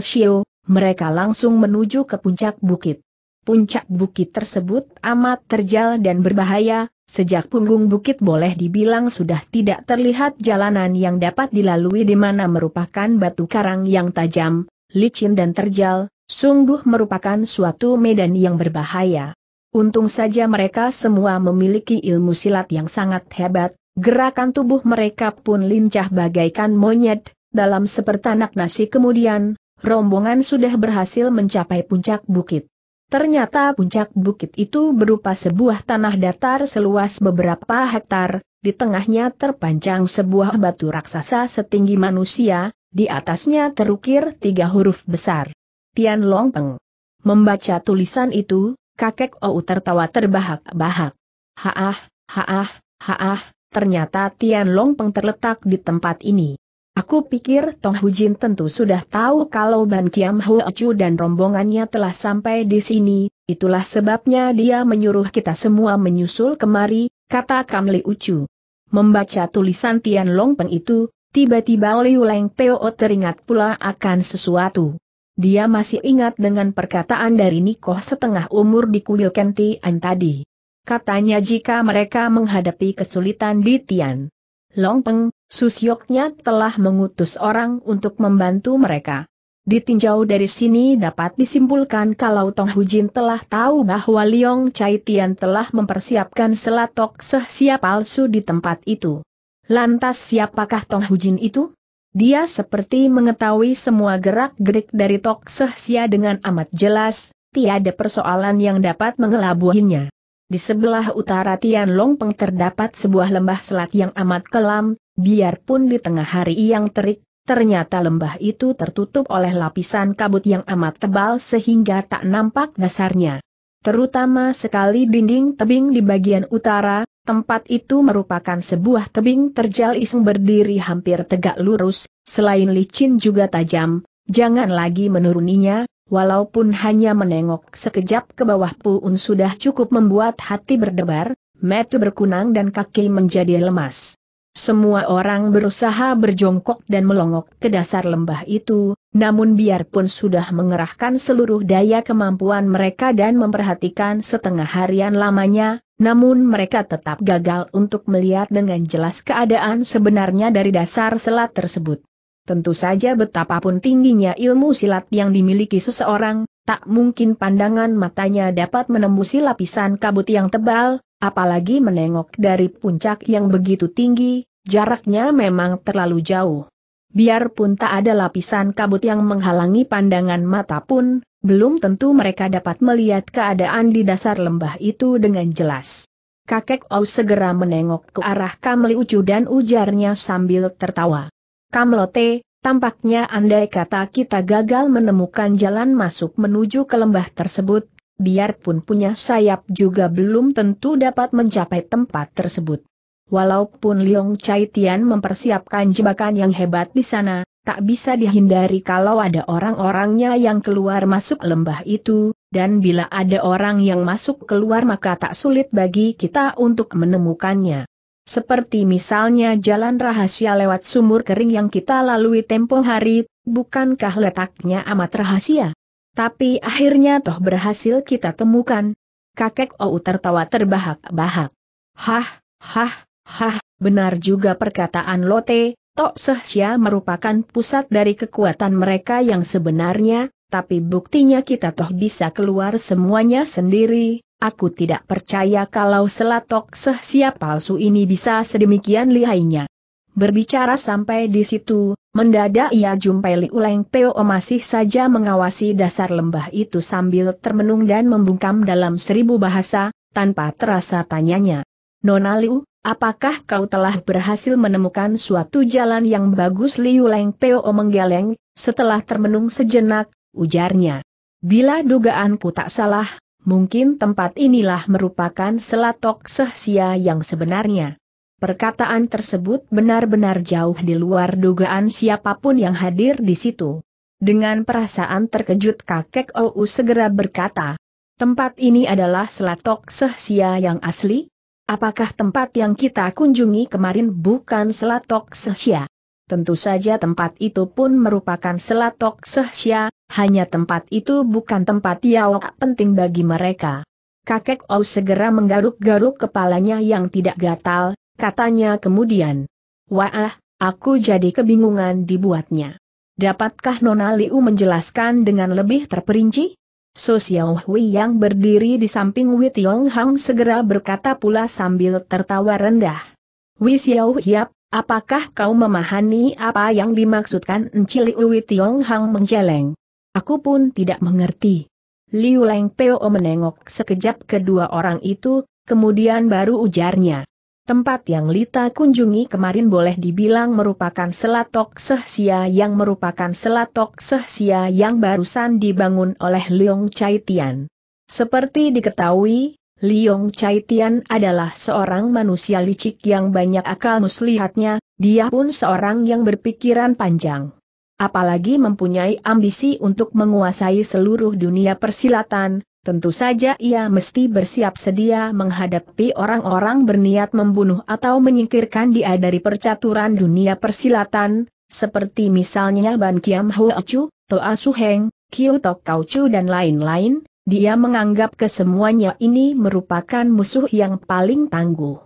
mereka langsung menuju ke puncak bukit. Puncak bukit tersebut amat terjal dan berbahaya, sejak punggung bukit boleh dibilang sudah tidak terlihat jalanan yang dapat dilalui di mana merupakan batu karang yang tajam, licin dan terjal, sungguh merupakan suatu medan yang berbahaya. Untung saja mereka semua memiliki ilmu silat yang sangat hebat, gerakan tubuh mereka pun lincah bagaikan monyet, dalam sepertanak nasi kemudian, rombongan sudah berhasil mencapai puncak bukit. Ternyata puncak bukit itu berupa sebuah tanah datar seluas beberapa hektar, di tengahnya terpanjang sebuah batu raksasa setinggi manusia, di atasnya terukir tiga huruf besar. Tian Long Peng. Membaca tulisan itu, kakek Ou tertawa terbahak-bahak. Haah, haah, haah, ternyata Tian Long Peng terletak di tempat ini. Aku pikir Tong Hu Jin tentu sudah tahu kalau Ban Kiam Chu dan rombongannya telah sampai di sini, itulah sebabnya dia menyuruh kita semua menyusul kemari, kata Kam Li Ucu. Membaca tulisan Tian Long Peng itu, tiba-tiba Liu Leng Peo teringat pula akan sesuatu. Dia masih ingat dengan perkataan dari Nikoh setengah umur di kuil Kentian tadi. Katanya jika mereka menghadapi kesulitan di Tian Longpeng, Susyoknya telah mengutus orang untuk membantu mereka. Ditinjau dari sini dapat disimpulkan kalau Tong Hujin telah tahu bahwa Liong Chai Tian telah mempersiapkan selatok sehsia palsu di tempat itu. Lantas siapakah Tong Hujin itu? Dia seperti mengetahui semua gerak-gerik dari Tok Sehsia dengan amat jelas, tiada persoalan yang dapat mengelabuhinya. Di sebelah utara Tian Longpeng terdapat sebuah lembah selat yang amat kelam, biarpun di tengah hari yang terik, ternyata lembah itu tertutup oleh lapisan kabut yang amat tebal sehingga tak nampak dasarnya. Terutama sekali dinding tebing di bagian utara, Tempat itu merupakan sebuah tebing terjal iseng berdiri hampir tegak lurus, selain licin juga tajam, jangan lagi menuruninya, walaupun hanya menengok sekejap ke bawah pun sudah cukup membuat hati berdebar, metu berkunang dan kaki menjadi lemas. Semua orang berusaha berjongkok dan melongok ke dasar lembah itu, namun biarpun sudah mengerahkan seluruh daya kemampuan mereka dan memperhatikan setengah harian lamanya, namun mereka tetap gagal untuk melihat dengan jelas keadaan sebenarnya dari dasar selat tersebut. Tentu saja betapapun tingginya ilmu silat yang dimiliki seseorang, tak mungkin pandangan matanya dapat menembusi lapisan kabut yang tebal, apalagi menengok dari puncak yang begitu tinggi, jaraknya memang terlalu jauh. Biarpun tak ada lapisan kabut yang menghalangi pandangan mata pun, belum tentu mereka dapat melihat keadaan di dasar lembah itu dengan jelas. Kakek Au segera menengok ke arah Kamli Ucu dan ujarnya sambil tertawa. Kamlote, tampaknya andai kata kita gagal menemukan jalan masuk menuju ke lembah tersebut, biarpun punya sayap juga belum tentu dapat mencapai tempat tersebut. Walaupun Liong Chai Tian mempersiapkan jebakan yang hebat di sana, tak bisa dihindari kalau ada orang-orangnya yang keluar masuk lembah itu, dan bila ada orang yang masuk keluar maka tak sulit bagi kita untuk menemukannya. Seperti misalnya jalan rahasia lewat sumur kering yang kita lalui tempo hari, bukankah letaknya amat rahasia? Tapi akhirnya toh berhasil kita temukan. Kakek Ou tertawa terbahak-bahak. Hah, hah, Hah, benar juga perkataan Lote, Tok Sehsia merupakan pusat dari kekuatan mereka yang sebenarnya, tapi buktinya kita toh bisa keluar semuanya sendiri, aku tidak percaya kalau selatok Sehsia palsu ini bisa sedemikian lihainya. Berbicara sampai di situ, mendadak ia jumpai Liu Peo masih saja mengawasi dasar lembah itu sambil termenung dan membungkam dalam seribu bahasa, tanpa terasa tanyanya. Nona Liu, Apakah kau telah berhasil menemukan suatu jalan yang bagus Liu Leng Peo menggeleng, setelah termenung sejenak, ujarnya. Bila dugaanku tak salah, mungkin tempat inilah merupakan selatok sehsia yang sebenarnya. Perkataan tersebut benar-benar jauh di luar dugaan siapapun yang hadir di situ. Dengan perasaan terkejut kakek Ou segera berkata, tempat ini adalah selatok sehsia yang asli, Apakah tempat yang kita kunjungi kemarin bukan Selatok Sehsia? Tentu saja tempat itu pun merupakan Selatok Sehsia, hanya tempat itu bukan tempat yang penting bagi mereka. Kakek Ou segera menggaruk-garuk kepalanya yang tidak gatal, katanya kemudian. Wah, aku jadi kebingungan dibuatnya. Dapatkah Nona Liu menjelaskan dengan lebih terperinci? So Xiao Hui yang berdiri di samping Wei Tiong Hang segera berkata pula sambil tertawa rendah. Wei Xiao Hiap, apakah kau memahami apa yang dimaksudkan Liu Wei Tiong Hang menjeleng? Aku pun tidak mengerti. Liu Leng Peo menengok sekejap kedua orang itu, kemudian baru ujarnya. Tempat yang Lita kunjungi kemarin boleh dibilang merupakan selatok sehsia yang merupakan selatok sehsia yang barusan dibangun oleh Leong Chai Tian. Seperti diketahui, Leong Chai Tian adalah seorang manusia licik yang banyak akal muslihatnya, dia pun seorang yang berpikiran panjang. Apalagi mempunyai ambisi untuk menguasai seluruh dunia persilatan, tentu saja ia mesti bersiap sedia menghadapi orang-orang berniat membunuh atau menyingkirkan dia dari percaturan dunia persilatan, seperti misalnya Ban Kiam Hoa Chu, Toa Suheng, Kiu Tok Kau Chu dan lain-lain, dia menganggap kesemuanya ini merupakan musuh yang paling tangguh.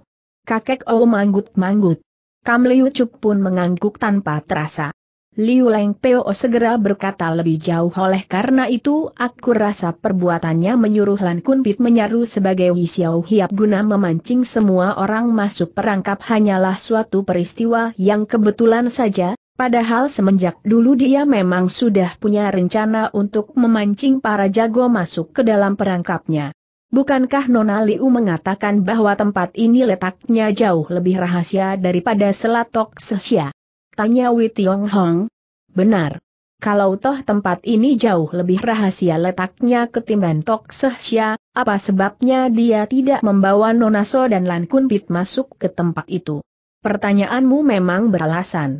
Kakek O manggut-manggut. Kam Liu Chu pun mengangguk tanpa terasa. Liu Leng Peo segera berkata lebih jauh oleh karena itu aku rasa perbuatannya menyuruh Lan Kun Pit menyaru sebagai Wisiau Hiap guna memancing semua orang masuk perangkap hanyalah suatu peristiwa yang kebetulan saja, Padahal semenjak dulu dia memang sudah punya rencana untuk memancing para jago masuk ke dalam perangkapnya. Bukankah Nona Liu mengatakan bahwa tempat ini letaknya jauh lebih rahasia daripada Selatok Sesia? Tanya Wei Tiong Hong. Benar. Kalau toh tempat ini jauh lebih rahasia letaknya ketimbang Tok Sehsia, apa sebabnya dia tidak membawa Nonaso dan Lan Kunpit masuk ke tempat itu? Pertanyaanmu memang beralasan.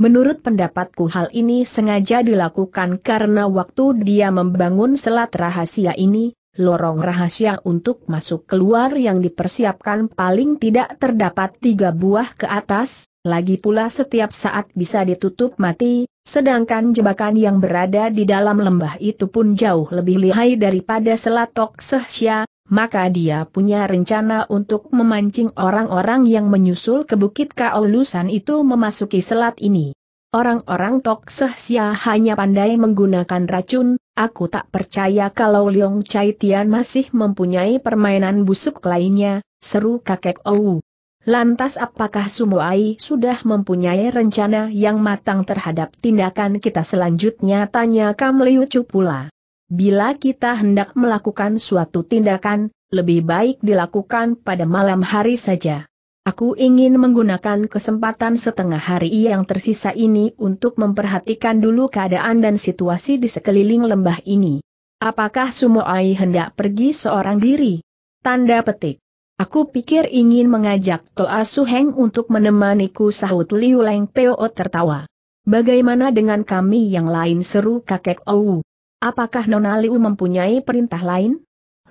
Menurut pendapatku hal ini sengaja dilakukan karena waktu dia membangun selat rahasia ini, lorong rahasia untuk masuk keluar yang dipersiapkan paling tidak terdapat tiga buah ke atas, lagi pula setiap saat bisa ditutup mati, sedangkan jebakan yang berada di dalam lembah itu pun jauh lebih lihai daripada selatok sehsia, maka dia punya rencana untuk memancing orang-orang yang menyusul ke Bukit Kaolusan itu memasuki selat ini. Orang-orang Tok Sehsia hanya pandai menggunakan racun, aku tak percaya kalau Leong Chai Tian masih mempunyai permainan busuk lainnya, seru kakek Ou. Lantas apakah Sumo Ai sudah mempunyai rencana yang matang terhadap tindakan kita selanjutnya tanya Kam Liu Chu pula. Bila kita hendak melakukan suatu tindakan, lebih baik dilakukan pada malam hari saja. Aku ingin menggunakan kesempatan setengah hari yang tersisa ini untuk memperhatikan dulu keadaan dan situasi di sekeliling lembah ini. Apakah Sumoai hendak pergi seorang diri? Tanda petik. Aku pikir ingin mengajak Toa Heng untuk menemaniku sahut Liu Leng Peo tertawa. Bagaimana dengan kami yang lain seru kakek Ou? Apakah Nona Liu mempunyai perintah lain?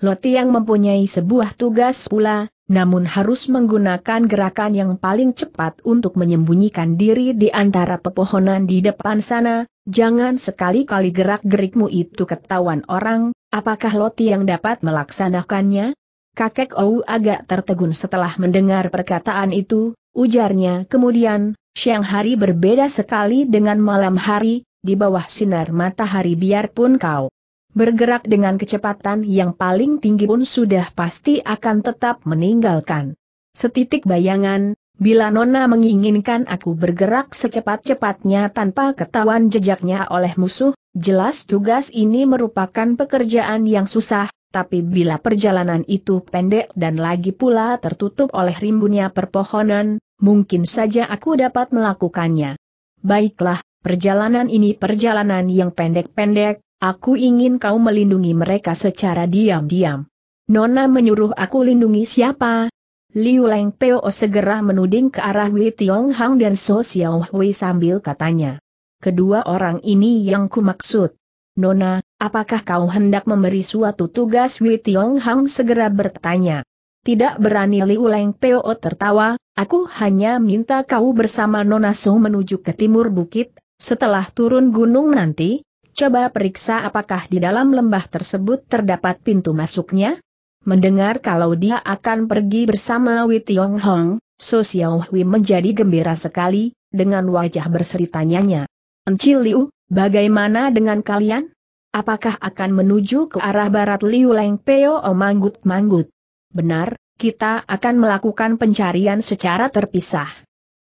Loti yang mempunyai sebuah tugas pula, namun harus menggunakan gerakan yang paling cepat untuk menyembunyikan diri di antara pepohonan di depan sana, jangan sekali-kali gerak-gerikmu itu ketahuan orang, apakah Loti yang dapat melaksanakannya? Kakek Ou agak tertegun setelah mendengar perkataan itu, ujarnya kemudian, siang hari berbeda sekali dengan malam hari, di bawah sinar matahari biarpun kau bergerak dengan kecepatan yang paling tinggi pun sudah pasti akan tetap meninggalkan. Setitik bayangan, bila Nona menginginkan aku bergerak secepat-cepatnya tanpa ketahuan jejaknya oleh musuh, jelas tugas ini merupakan pekerjaan yang susah, tapi bila perjalanan itu pendek dan lagi pula tertutup oleh rimbunnya perpohonan, mungkin saja aku dapat melakukannya. Baiklah, perjalanan ini perjalanan yang pendek-pendek, Aku ingin kau melindungi mereka secara diam-diam. Nona menyuruh aku lindungi siapa? Liu Leng Peo segera menuding ke arah Wei Tiong Hang dan So Xiao Hui sambil katanya. Kedua orang ini yang kumaksud. Nona, apakah kau hendak memberi suatu tugas? Wei Tiong Hang segera bertanya. Tidak berani Liu Leng Peo tertawa, aku hanya minta kau bersama Nona So menuju ke timur bukit, setelah turun gunung nanti, coba periksa apakah di dalam lembah tersebut terdapat pintu masuknya? Mendengar kalau dia akan pergi bersama Wei Tiong Hong, So Xiao Hui menjadi gembira sekali, dengan wajah berseri tanyanya. Encil Liu, bagaimana dengan kalian? Apakah akan menuju ke arah barat Liu Leng Peo O manggut-manggut? Benar, kita akan melakukan pencarian secara terpisah.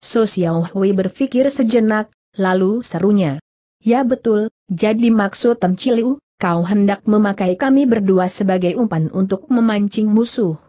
So Xiao Hui berpikir sejenak, lalu serunya. Ya betul, jadi maksud Temciliu, kau hendak memakai kami berdua sebagai umpan untuk memancing musuh.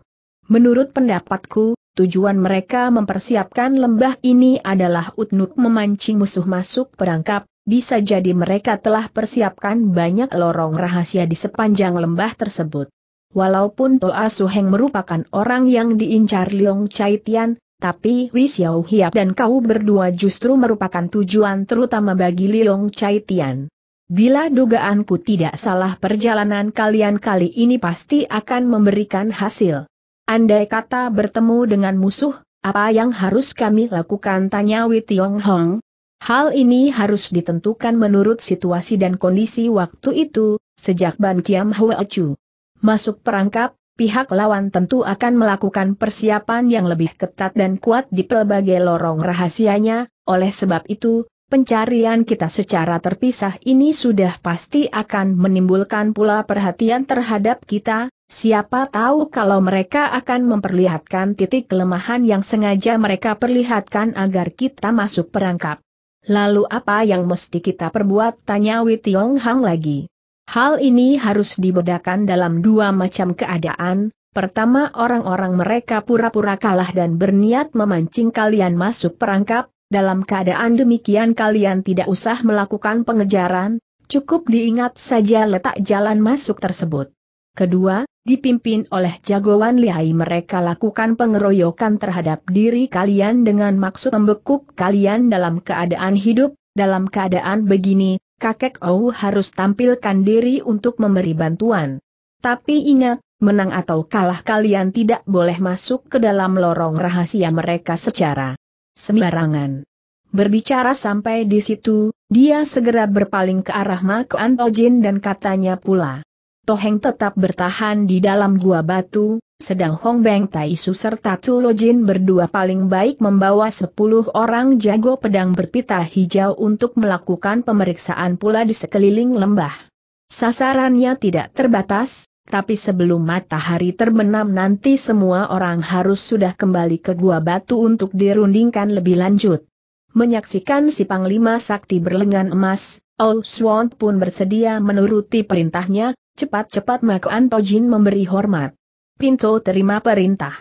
Menurut pendapatku, tujuan mereka mempersiapkan lembah ini adalah untuk memancing musuh masuk perangkap, bisa jadi mereka telah persiapkan banyak lorong rahasia di sepanjang lembah tersebut. Walaupun Toa Suheng merupakan orang yang diincar Liong Chai Tian, tapi Xiao Hiap dan kau berdua justru merupakan tujuan terutama bagi Liong Chai Tian. Bila dugaanku tidak salah perjalanan kalian kali ini pasti akan memberikan hasil. Andai kata bertemu dengan musuh, apa yang harus kami lakukan tanya Wei Tiong Hong? Hal ini harus ditentukan menurut situasi dan kondisi waktu itu, sejak Ban Kiam Hwa Chu masuk perangkap, pihak lawan tentu akan melakukan persiapan yang lebih ketat dan kuat di pelbagai lorong rahasianya, oleh sebab itu, pencarian kita secara terpisah ini sudah pasti akan menimbulkan pula perhatian terhadap kita, siapa tahu kalau mereka akan memperlihatkan titik kelemahan yang sengaja mereka perlihatkan agar kita masuk perangkap. Lalu apa yang mesti kita perbuat? Tanya Wei Tiong Hang lagi. Hal ini harus dibedakan dalam dua macam keadaan, Pertama orang-orang mereka pura-pura kalah dan berniat memancing kalian masuk perangkap, dalam keadaan demikian kalian tidak usah melakukan pengejaran, cukup diingat saja letak jalan masuk tersebut. Kedua, dipimpin oleh jagoan liai mereka lakukan pengeroyokan terhadap diri kalian dengan maksud membekuk kalian dalam keadaan hidup, dalam keadaan begini, kakek Ou harus tampilkan diri untuk memberi bantuan. Tapi ingat, menang atau kalah kalian tidak boleh masuk ke dalam lorong rahasia mereka secara sembarangan. Berbicara sampai di situ, dia segera berpaling ke arah Mako Antojin dan katanya pula. Toheng tetap bertahan di dalam gua batu, sedang Hong Beng Taisu serta Tulojin berdua paling baik membawa sepuluh orang jago pedang berpita hijau untuk melakukan pemeriksaan pula di sekeliling lembah. Sasarannya tidak terbatas, tapi sebelum matahari terbenam nanti semua orang harus sudah kembali ke gua batu untuk dirundingkan lebih lanjut. Menyaksikan si Panglima Sakti berlengan emas, Oh Swan pun bersedia menuruti perintahnya, cepat-cepat Mako Antojin memberi hormat. Pinto terima perintah.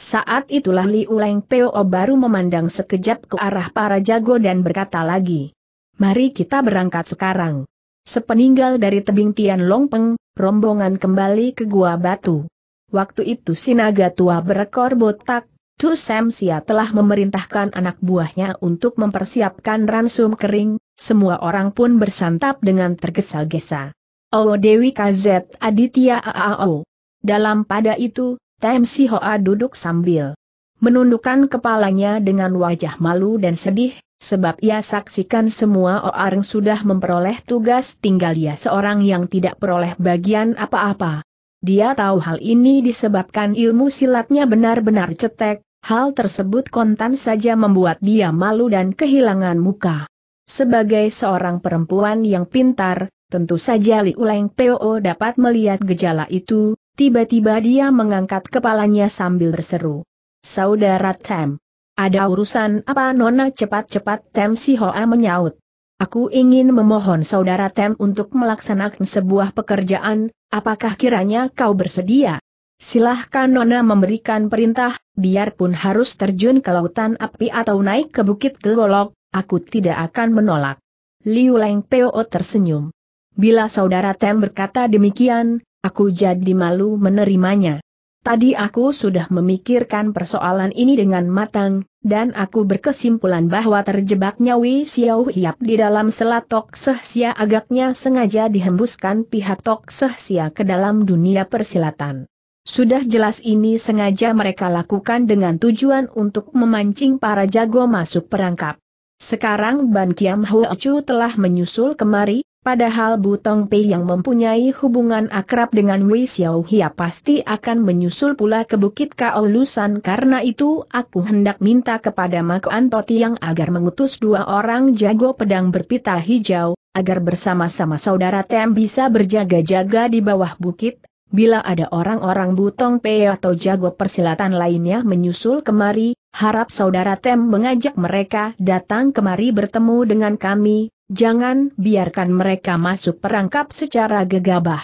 Saat itulah Li Uleng Peo baru memandang sekejap ke arah para jago dan berkata lagi. Mari kita berangkat sekarang. Sepeninggal dari tebing Tian Longpeng, rombongan kembali ke Gua Batu. Waktu itu sinaga tua berekor botak, Tu sia telah memerintahkan anak buahnya untuk mempersiapkan ransum kering, semua orang pun bersantap dengan tergesa-gesa. Oh Dewi KZ Aditya AAO. Dalam pada itu, Tam Hoa duduk sambil menundukkan kepalanya dengan wajah malu dan sedih, Sebab ia saksikan semua orang sudah memperoleh tugas tinggal ia seorang yang tidak peroleh bagian apa-apa. Dia tahu hal ini disebabkan ilmu silatnya benar-benar cetek, hal tersebut kontan saja membuat dia malu dan kehilangan muka. Sebagai seorang perempuan yang pintar, tentu saja Li Uleng P.O. dapat melihat gejala itu, tiba-tiba dia mengangkat kepalanya sambil berseru. Saudara Tem. Ada urusan apa Nona cepat-cepat Tem Si Hoa menyaut. Aku ingin memohon saudara Tem untuk melaksanakan sebuah pekerjaan, apakah kiranya kau bersedia? Silahkan Nona memberikan perintah, biarpun harus terjun ke lautan api atau naik ke bukit gelolok, aku tidak akan menolak. Liu Leng Peo tersenyum. Bila saudara Tem berkata demikian, aku jadi malu menerimanya. Tadi aku sudah memikirkan persoalan ini dengan matang, dan aku berkesimpulan bahwa terjebaknya Wei Xiao Hiap di dalam selat Tok Sehsia agaknya sengaja dihembuskan pihak Tok Sehsia ke dalam dunia persilatan. Sudah jelas ini sengaja mereka lakukan dengan tujuan untuk memancing para jago masuk perangkap. Sekarang Ban Kiam Hua Chu telah menyusul kemari, Padahal Butong Pei yang mempunyai hubungan akrab dengan Wei Xiao Hia pasti akan menyusul pula ke Bukit Kaolusan karena itu aku hendak minta kepada Mako Antoti yang agar mengutus dua orang jago pedang berpita hijau, agar bersama-sama saudara Tem bisa berjaga-jaga di bawah bukit, Bila ada orang-orang butong pei atau jago persilatan lainnya menyusul kemari, harap saudara Tem mengajak mereka datang kemari bertemu dengan kami, Jangan biarkan mereka masuk perangkap secara gegabah.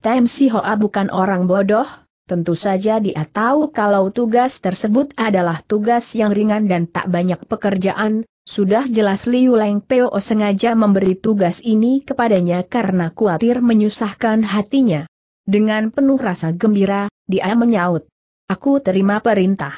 Tem Si Hoa bukan orang bodoh, tentu saja dia tahu kalau tugas tersebut adalah tugas yang ringan dan tak banyak pekerjaan, sudah jelas Liu Leng Peo sengaja memberi tugas ini kepadanya karena khawatir menyusahkan hatinya. Dengan penuh rasa gembira, dia menyaut. Aku terima perintah.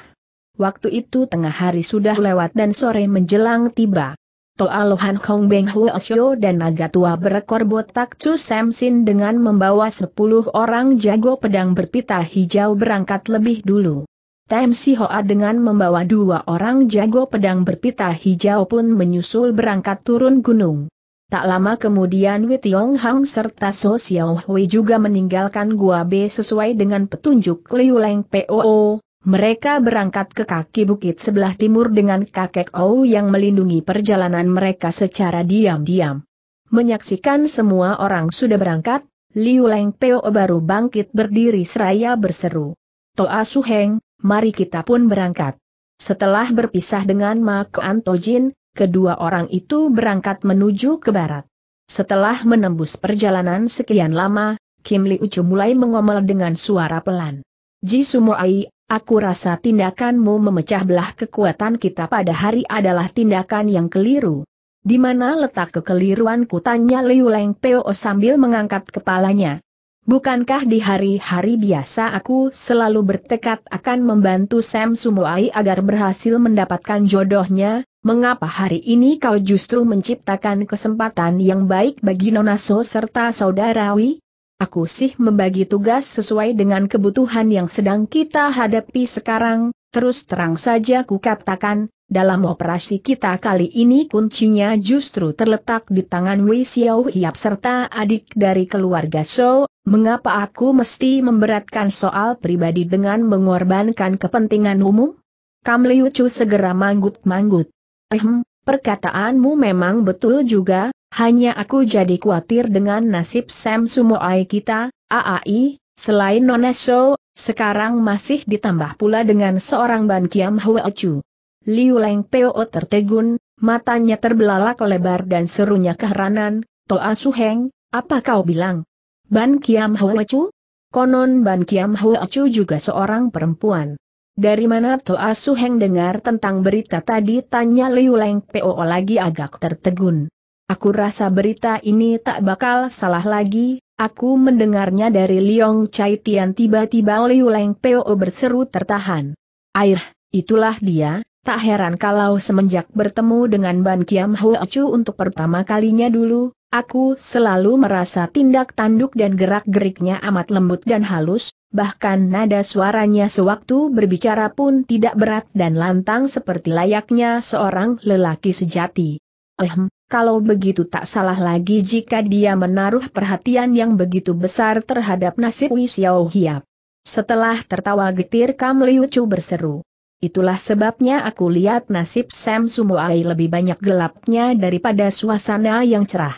Waktu itu tengah hari sudah lewat dan sore menjelang tiba. Toalohan Hong Beng Huo Syo dan naga tua berekor botak Chu Sam dengan membawa sepuluh orang jago pedang berpita hijau berangkat lebih dulu. Tem Si Hoa dengan membawa dua orang jago pedang berpita hijau pun menyusul berangkat turun gunung. Tak lama kemudian Wei Tiong Hang serta So Xiao Hui juga meninggalkan Gua B sesuai dengan petunjuk Liu Leng POO, mereka berangkat ke kaki bukit sebelah timur dengan kakek Ou yang melindungi perjalanan mereka secara diam-diam. Menyaksikan semua orang sudah berangkat, Liu Leng Peo baru bangkit berdiri seraya berseru. Toa Su Heng, mari kita pun berangkat. Setelah berpisah dengan Ma Kuan Tojin, kedua orang itu berangkat menuju ke barat. Setelah menembus perjalanan sekian lama, Kim Liu Chu mulai mengomel dengan suara pelan. Ji Sumo Ai. Aku rasa tindakanmu memecah belah kekuatan kita pada hari adalah tindakan yang keliru. Di mana letak kekeliruanku tanya Liu Leng Peo sambil mengangkat kepalanya. Bukankah di hari-hari biasa aku selalu bertekad akan membantu Sam Sumuai agar berhasil mendapatkan jodohnya, mengapa hari ini kau justru menciptakan kesempatan yang baik bagi Nonaso serta saudarawi? Aku sih membagi tugas sesuai dengan kebutuhan yang sedang kita hadapi sekarang, terus terang saja kukatakan, dalam operasi kita kali ini kuncinya justru terletak di tangan Wei Xiao Hiap serta adik dari keluarga So, mengapa aku mesti memberatkan soal pribadi dengan mengorbankan kepentingan umum? Kam Liu Chu segera manggut-manggut. Ehm, perkataanmu memang betul juga, hanya aku jadi khawatir dengan nasib Sam Sumoai kita, AAI, selain Noneso, sekarang masih ditambah pula dengan seorang Ban Kiam Chu. Liu Leng Peo tertegun, matanya terbelalak lebar dan serunya keheranan, Toa Suheng, apa kau bilang? Ban Kiam Chu? Konon Ban Kiam Chu juga seorang perempuan. Dari mana Toa Suheng dengar tentang berita tadi tanya Liu Leng Peo lagi agak tertegun. Aku rasa berita ini tak bakal salah lagi, aku mendengarnya dari Liong Chai Tian tiba-tiba Liu Leng Peo berseru tertahan. Air, itulah dia, tak heran kalau semenjak bertemu dengan Ban Kiam Hua Chu untuk pertama kalinya dulu, aku selalu merasa tindak tanduk dan gerak-geriknya amat lembut dan halus, bahkan nada suaranya sewaktu berbicara pun tidak berat dan lantang seperti layaknya seorang lelaki sejati. Ehem, kalau begitu tak salah lagi jika dia menaruh perhatian yang begitu besar terhadap nasib Wei Xiao Hiap. Setelah tertawa getir Kam Liu Chu berseru. Itulah sebabnya aku lihat nasib Sam Sumuai lebih banyak gelapnya daripada suasana yang cerah.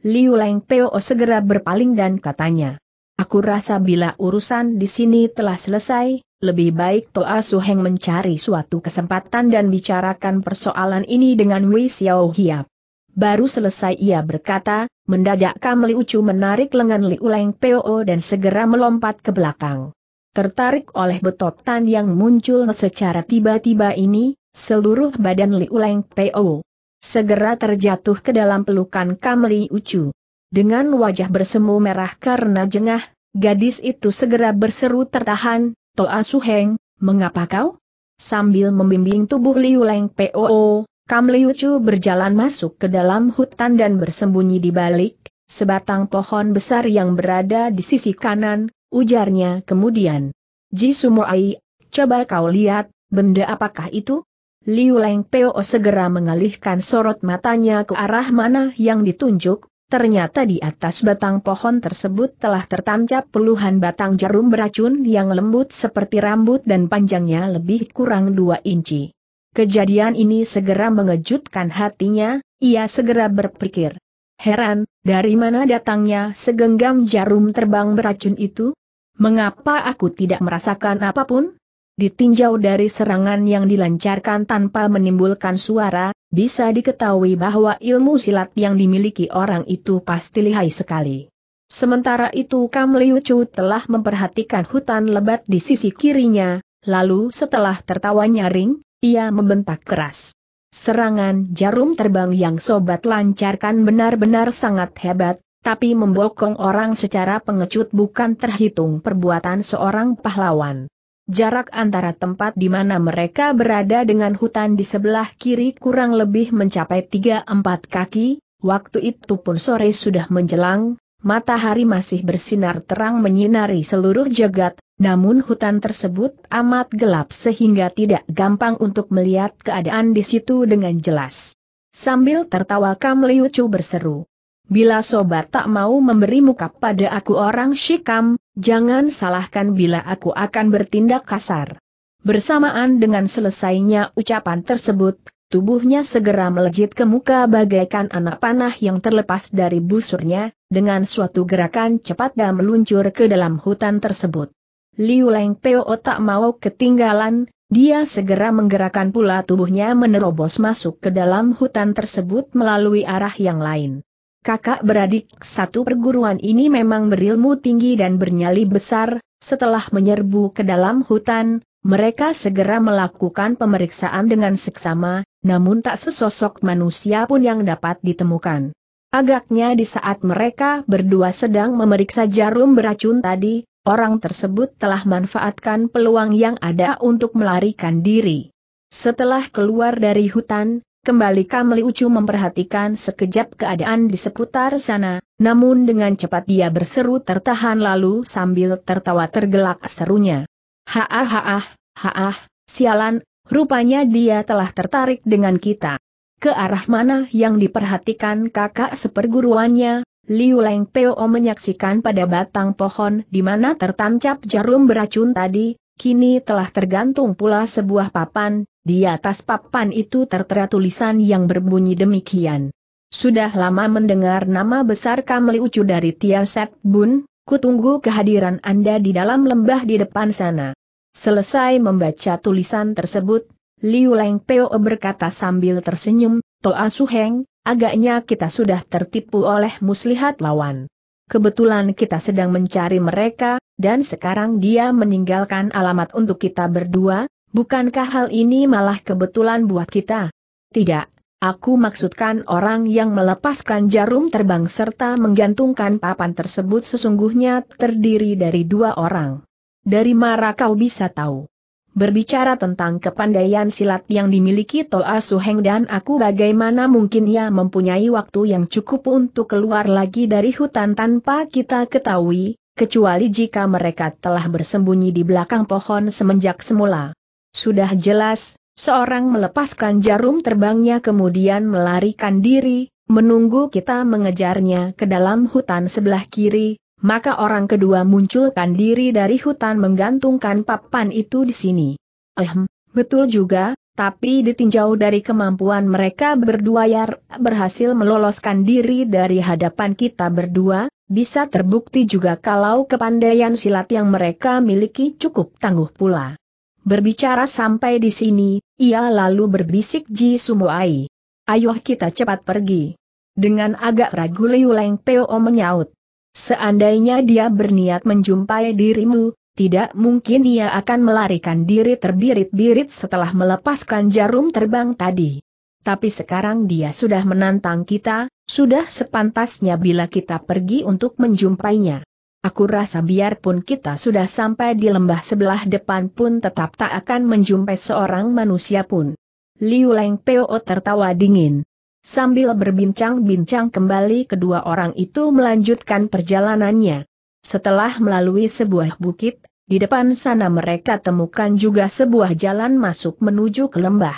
Liu Leng Peo segera berpaling dan katanya. Aku rasa bila urusan di sini telah selesai, lebih baik Toa Su Heng mencari suatu kesempatan dan bicarakan persoalan ini dengan Wei Xiao Hiap. Baru selesai ia berkata, mendadak Kam Ucu menarik lengan Liuleng Uleng Peo dan segera melompat ke belakang. Tertarik oleh betotan yang muncul secara tiba-tiba ini, seluruh badan Liuleng Uleng Peo segera terjatuh ke dalam pelukan Kam Ucu. Dengan wajah bersemu merah karena jengah, gadis itu segera berseru tertahan, Toa Suheng, mengapa kau? Sambil membimbing tubuh Liu Leng Poo, Kam Liu berjalan masuk ke dalam hutan dan bersembunyi di balik sebatang pohon besar yang berada di sisi kanan, ujarnya kemudian. Ji Sumoai, coba kau lihat, benda apakah itu? Liu Leng Peo segera mengalihkan sorot matanya ke arah mana yang ditunjuk, ternyata di atas batang pohon tersebut telah tertancap puluhan batang jarum beracun yang lembut seperti rambut dan panjangnya lebih kurang dua inci. Kejadian ini segera mengejutkan hatinya, ia segera berpikir. Heran, dari mana datangnya segenggam jarum terbang beracun itu? Mengapa aku tidak merasakan apapun? Ditinjau dari serangan yang dilancarkan tanpa menimbulkan suara, bisa diketahui bahwa ilmu silat yang dimiliki orang itu pasti lihai sekali. Sementara itu Kam Liu Chu telah memperhatikan hutan lebat di sisi kirinya, lalu setelah tertawa nyaring, ia membentak keras. Serangan jarum terbang yang sobat lancarkan benar-benar sangat hebat, tapi membokong orang secara pengecut bukan terhitung perbuatan seorang pahlawan. Jarak antara tempat di mana mereka berada dengan hutan di sebelah kiri kurang lebih mencapai 3-4 kaki, waktu itu pun sore sudah menjelang, matahari masih bersinar terang menyinari seluruh jagat, namun hutan tersebut amat gelap sehingga tidak gampang untuk melihat keadaan di situ dengan jelas. Sambil tertawa Kam Liu berseru. Bila sobat tak mau memberi muka pada aku orang Shikam, jangan salahkan bila aku akan bertindak kasar. Bersamaan dengan selesainya ucapan tersebut, tubuhnya segera melejit ke muka bagaikan anak panah yang terlepas dari busurnya, dengan suatu gerakan cepat dan meluncur ke dalam hutan tersebut. Liu Leng Peo tak mau ketinggalan, dia segera menggerakkan pula tubuhnya menerobos masuk ke dalam hutan tersebut melalui arah yang lain. Kakak beradik satu perguruan ini memang berilmu tinggi dan bernyali besar, setelah menyerbu ke dalam hutan, mereka segera melakukan pemeriksaan dengan seksama, namun tak sesosok manusia pun yang dapat ditemukan. Agaknya di saat mereka berdua sedang memeriksa jarum beracun tadi, orang tersebut telah manfaatkan peluang yang ada untuk melarikan diri. Setelah keluar dari hutan, kembali Kamli Ucu memperhatikan sekejap keadaan di seputar sana, namun dengan cepat dia berseru tertahan lalu sambil tertawa tergelak serunya. Haah haah, haah, sialan, rupanya dia telah tertarik dengan kita. Ke arah mana yang diperhatikan kakak seperguruannya, Liu Leng Peo menyaksikan pada batang pohon di mana tertancap jarum beracun tadi, kini telah tergantung pula sebuah papan, di atas papan itu tertera tulisan yang berbunyi demikian. Sudah lama mendengar nama besar Kam Liu Chu dari Tia Set Bun, kutunggu kehadiran Anda di dalam lembah di depan sana. Selesai membaca tulisan tersebut, Liu Leng Peo berkata sambil tersenyum, Toa Suheng, Agaknya kita sudah tertipu oleh muslihat lawan. Kebetulan kita sedang mencari mereka, dan sekarang dia meninggalkan alamat untuk kita berdua, bukankah hal ini malah kebetulan buat kita? Tidak, aku maksudkan orang yang melepaskan jarum terbang serta menggantungkan papan tersebut sesungguhnya terdiri dari dua orang. Dari mana kau bisa tahu? Berbicara tentang kepandaian silat yang dimiliki Toa Suheng dan aku bagaimana mungkin ia mempunyai waktu yang cukup untuk keluar lagi dari hutan tanpa kita ketahui, kecuali jika mereka telah bersembunyi di belakang pohon semenjak semula. Sudah jelas, seorang melepaskan jarum terbangnya kemudian melarikan diri, menunggu kita mengejarnya ke dalam hutan sebelah kiri, maka orang kedua munculkan diri dari hutan menggantungkan papan itu di sini. Ehm, betul juga, tapi ditinjau dari kemampuan mereka berdua Yar berhasil meloloskan diri dari hadapan kita berdua, bisa terbukti juga kalau kepandaian silat yang mereka miliki cukup tangguh pula. Berbicara sampai di sini, ia lalu berbisik Ji Sumoai. Ayo kita cepat pergi. Dengan agak ragu Liu Leng Peo menyaut. Seandainya dia berniat menjumpai dirimu, tidak mungkin ia akan melarikan diri terbirit-birit setelah melepaskan jarum terbang tadi. Tapi sekarang dia sudah menantang kita, sudah sepantasnya bila kita pergi untuk menjumpainya. Aku rasa biarpun kita sudah sampai di lembah sebelah depan pun tetap tak akan menjumpai seorang manusia pun. Liu Leng Peo tertawa dingin. Sambil berbincang-bincang kembali kedua orang itu melanjutkan perjalanannya. Setelah melalui sebuah bukit, di depan sana mereka temukan juga sebuah jalan masuk menuju ke lembah.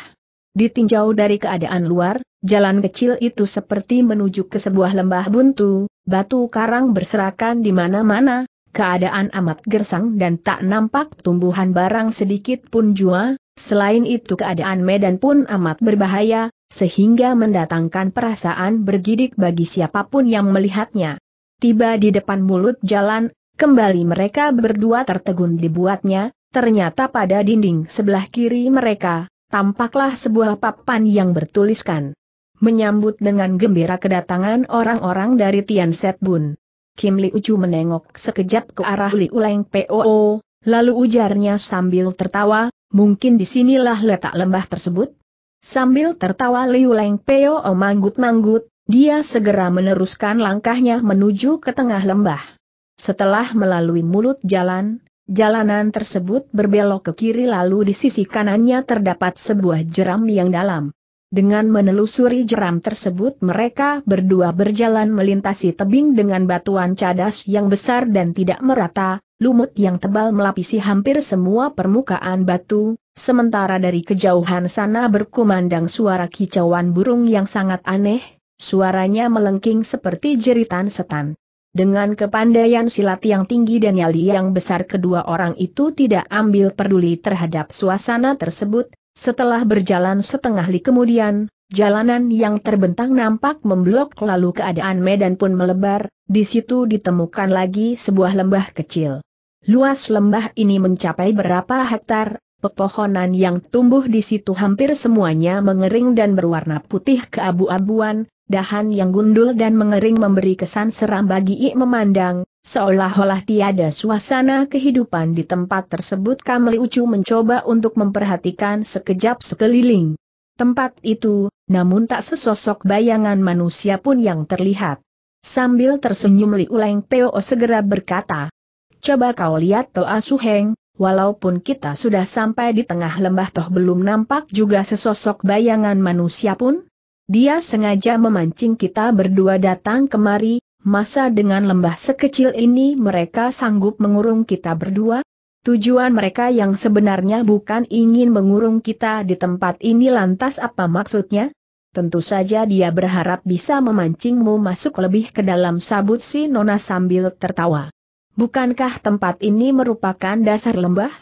Ditinjau dari keadaan luar, jalan kecil itu seperti menuju ke sebuah lembah buntu, batu karang berserakan di mana-mana, keadaan amat gersang dan tak nampak tumbuhan barang sedikit pun jua, selain itu keadaan medan pun amat berbahaya, sehingga mendatangkan perasaan bergidik bagi siapapun yang melihatnya. Tiba di depan mulut jalan, kembali mereka berdua tertegun dibuatnya, ternyata pada dinding sebelah kiri mereka, tampaklah sebuah papan yang bertuliskan. Menyambut dengan gembira kedatangan orang-orang dari Tian Set Bun. Kim Li Ucu menengok sekejap ke arah Li Uleng Poo, lalu ujarnya sambil tertawa, mungkin disinilah letak lembah tersebut? Sambil tertawa Liu Leng Peo manggut-manggut, dia segera meneruskan langkahnya menuju ke tengah lembah. Setelah melalui mulut jalan, jalanan tersebut berbelok ke kiri lalu di sisi kanannya terdapat sebuah jeram yang dalam. Dengan menelusuri jeram tersebut mereka berdua berjalan melintasi tebing dengan batuan cadas yang besar dan tidak merata, lumut yang tebal melapisi hampir semua permukaan batu, sementara dari kejauhan sana berkumandang suara kicauan burung yang sangat aneh, suaranya melengking seperti jeritan setan. Dengan kepandaian silat yang tinggi dan nyali yang besar kedua orang itu tidak ambil peduli terhadap suasana tersebut, setelah berjalan setengah li kemudian, Jalanan yang terbentang nampak memblok lalu keadaan medan pun melebar, di situ ditemukan lagi sebuah lembah kecil. Luas lembah ini mencapai berapa hektar, pepohonan yang tumbuh di situ hampir semuanya mengering dan berwarna putih keabu-abuan, dahan yang gundul dan mengering memberi kesan seram bagi I memandang, seolah-olah tiada suasana kehidupan di tempat tersebut Kamli Ucu mencoba untuk memperhatikan sekejap sekeliling. Tempat itu, namun tak sesosok bayangan manusia pun yang terlihat. Sambil tersenyum Li Uleng Peo segera berkata, Coba kau lihat Toa ah Suheng, walaupun kita sudah sampai di tengah lembah toh belum nampak juga sesosok bayangan manusia pun. Dia sengaja memancing kita berdua datang kemari, masa dengan lembah sekecil ini mereka sanggup mengurung kita berdua? Tujuan mereka yang sebenarnya bukan ingin mengurung kita di tempat ini lantas apa maksudnya? Tentu saja dia berharap bisa memancingmu masuk lebih ke dalam sabut si Nona sambil tertawa. Bukankah tempat ini merupakan dasar lembah?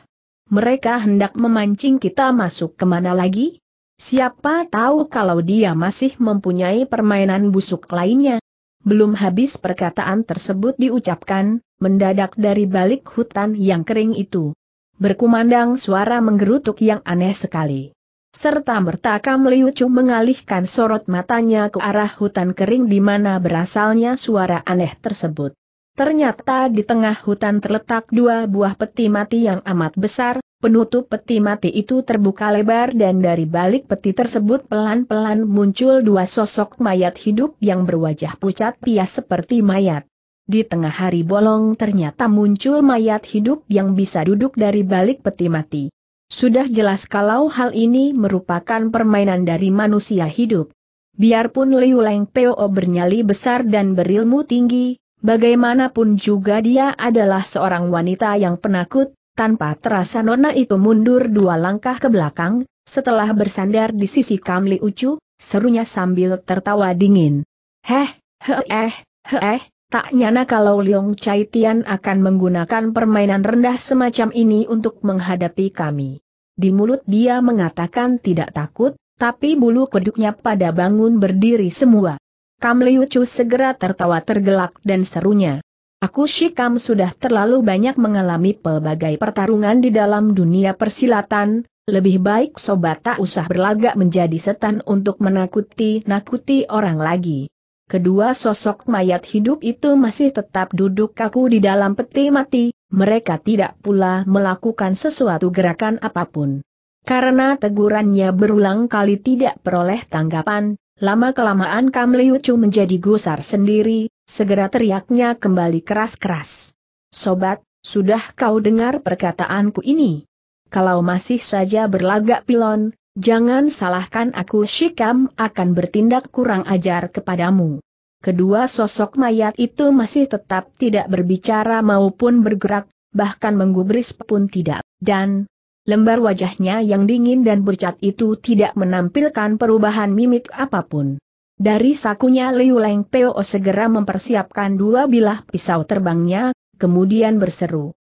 Mereka hendak memancing kita masuk kemana lagi? Siapa tahu kalau dia masih mempunyai permainan busuk lainnya. Belum habis perkataan tersebut diucapkan, mendadak dari balik hutan yang kering itu. Berkumandang suara menggerutuk yang aneh sekali. Serta mertaka meliucu mengalihkan sorot matanya ke arah hutan kering di mana berasalnya suara aneh tersebut. Ternyata di tengah hutan terletak dua buah peti mati yang amat besar, penutup peti mati itu terbuka lebar dan dari balik peti tersebut pelan-pelan muncul dua sosok mayat hidup yang berwajah pucat pias seperti mayat. Di tengah hari bolong ternyata muncul mayat hidup yang bisa duduk dari balik peti mati. Sudah jelas kalau hal ini merupakan permainan dari manusia hidup. Biarpun Liu Leng Peo bernyali besar dan berilmu tinggi, Bagaimanapun juga dia adalah seorang wanita yang penakut, tanpa terasa Nona itu mundur dua langkah ke belakang, setelah bersandar di sisi Kamli Ucu, serunya sambil tertawa dingin. Heh, heh, heh, heh, tak nyana kalau Liong Chai Tian akan menggunakan permainan rendah semacam ini untuk menghadapi kami. Di mulut dia mengatakan tidak takut, tapi bulu keduknya pada bangun berdiri semua. Kam Liu Chu segera tertawa tergelak dan serunya. Aku Kam sudah terlalu banyak mengalami pelbagai pertarungan di dalam dunia persilatan, lebih baik sobat tak usah berlagak menjadi setan untuk menakuti-nakuti orang lagi. Kedua sosok mayat hidup itu masih tetap duduk kaku di dalam peti mati, mereka tidak pula melakukan sesuatu gerakan apapun. Karena tegurannya berulang kali tidak peroleh tanggapan, Lama-kelamaan Kam Liu menjadi gusar sendiri, segera teriaknya kembali keras-keras. Sobat, sudah kau dengar perkataanku ini? Kalau masih saja berlagak pilon, jangan salahkan aku Shikam akan bertindak kurang ajar kepadamu. Kedua sosok mayat itu masih tetap tidak berbicara maupun bergerak, bahkan menggubris pun tidak. Dan, lembar wajahnya yang dingin dan bercat itu tidak menampilkan perubahan mimik apapun. Dari sakunya Liu Leng Peo segera mempersiapkan dua bilah pisau terbangnya, kemudian berseru.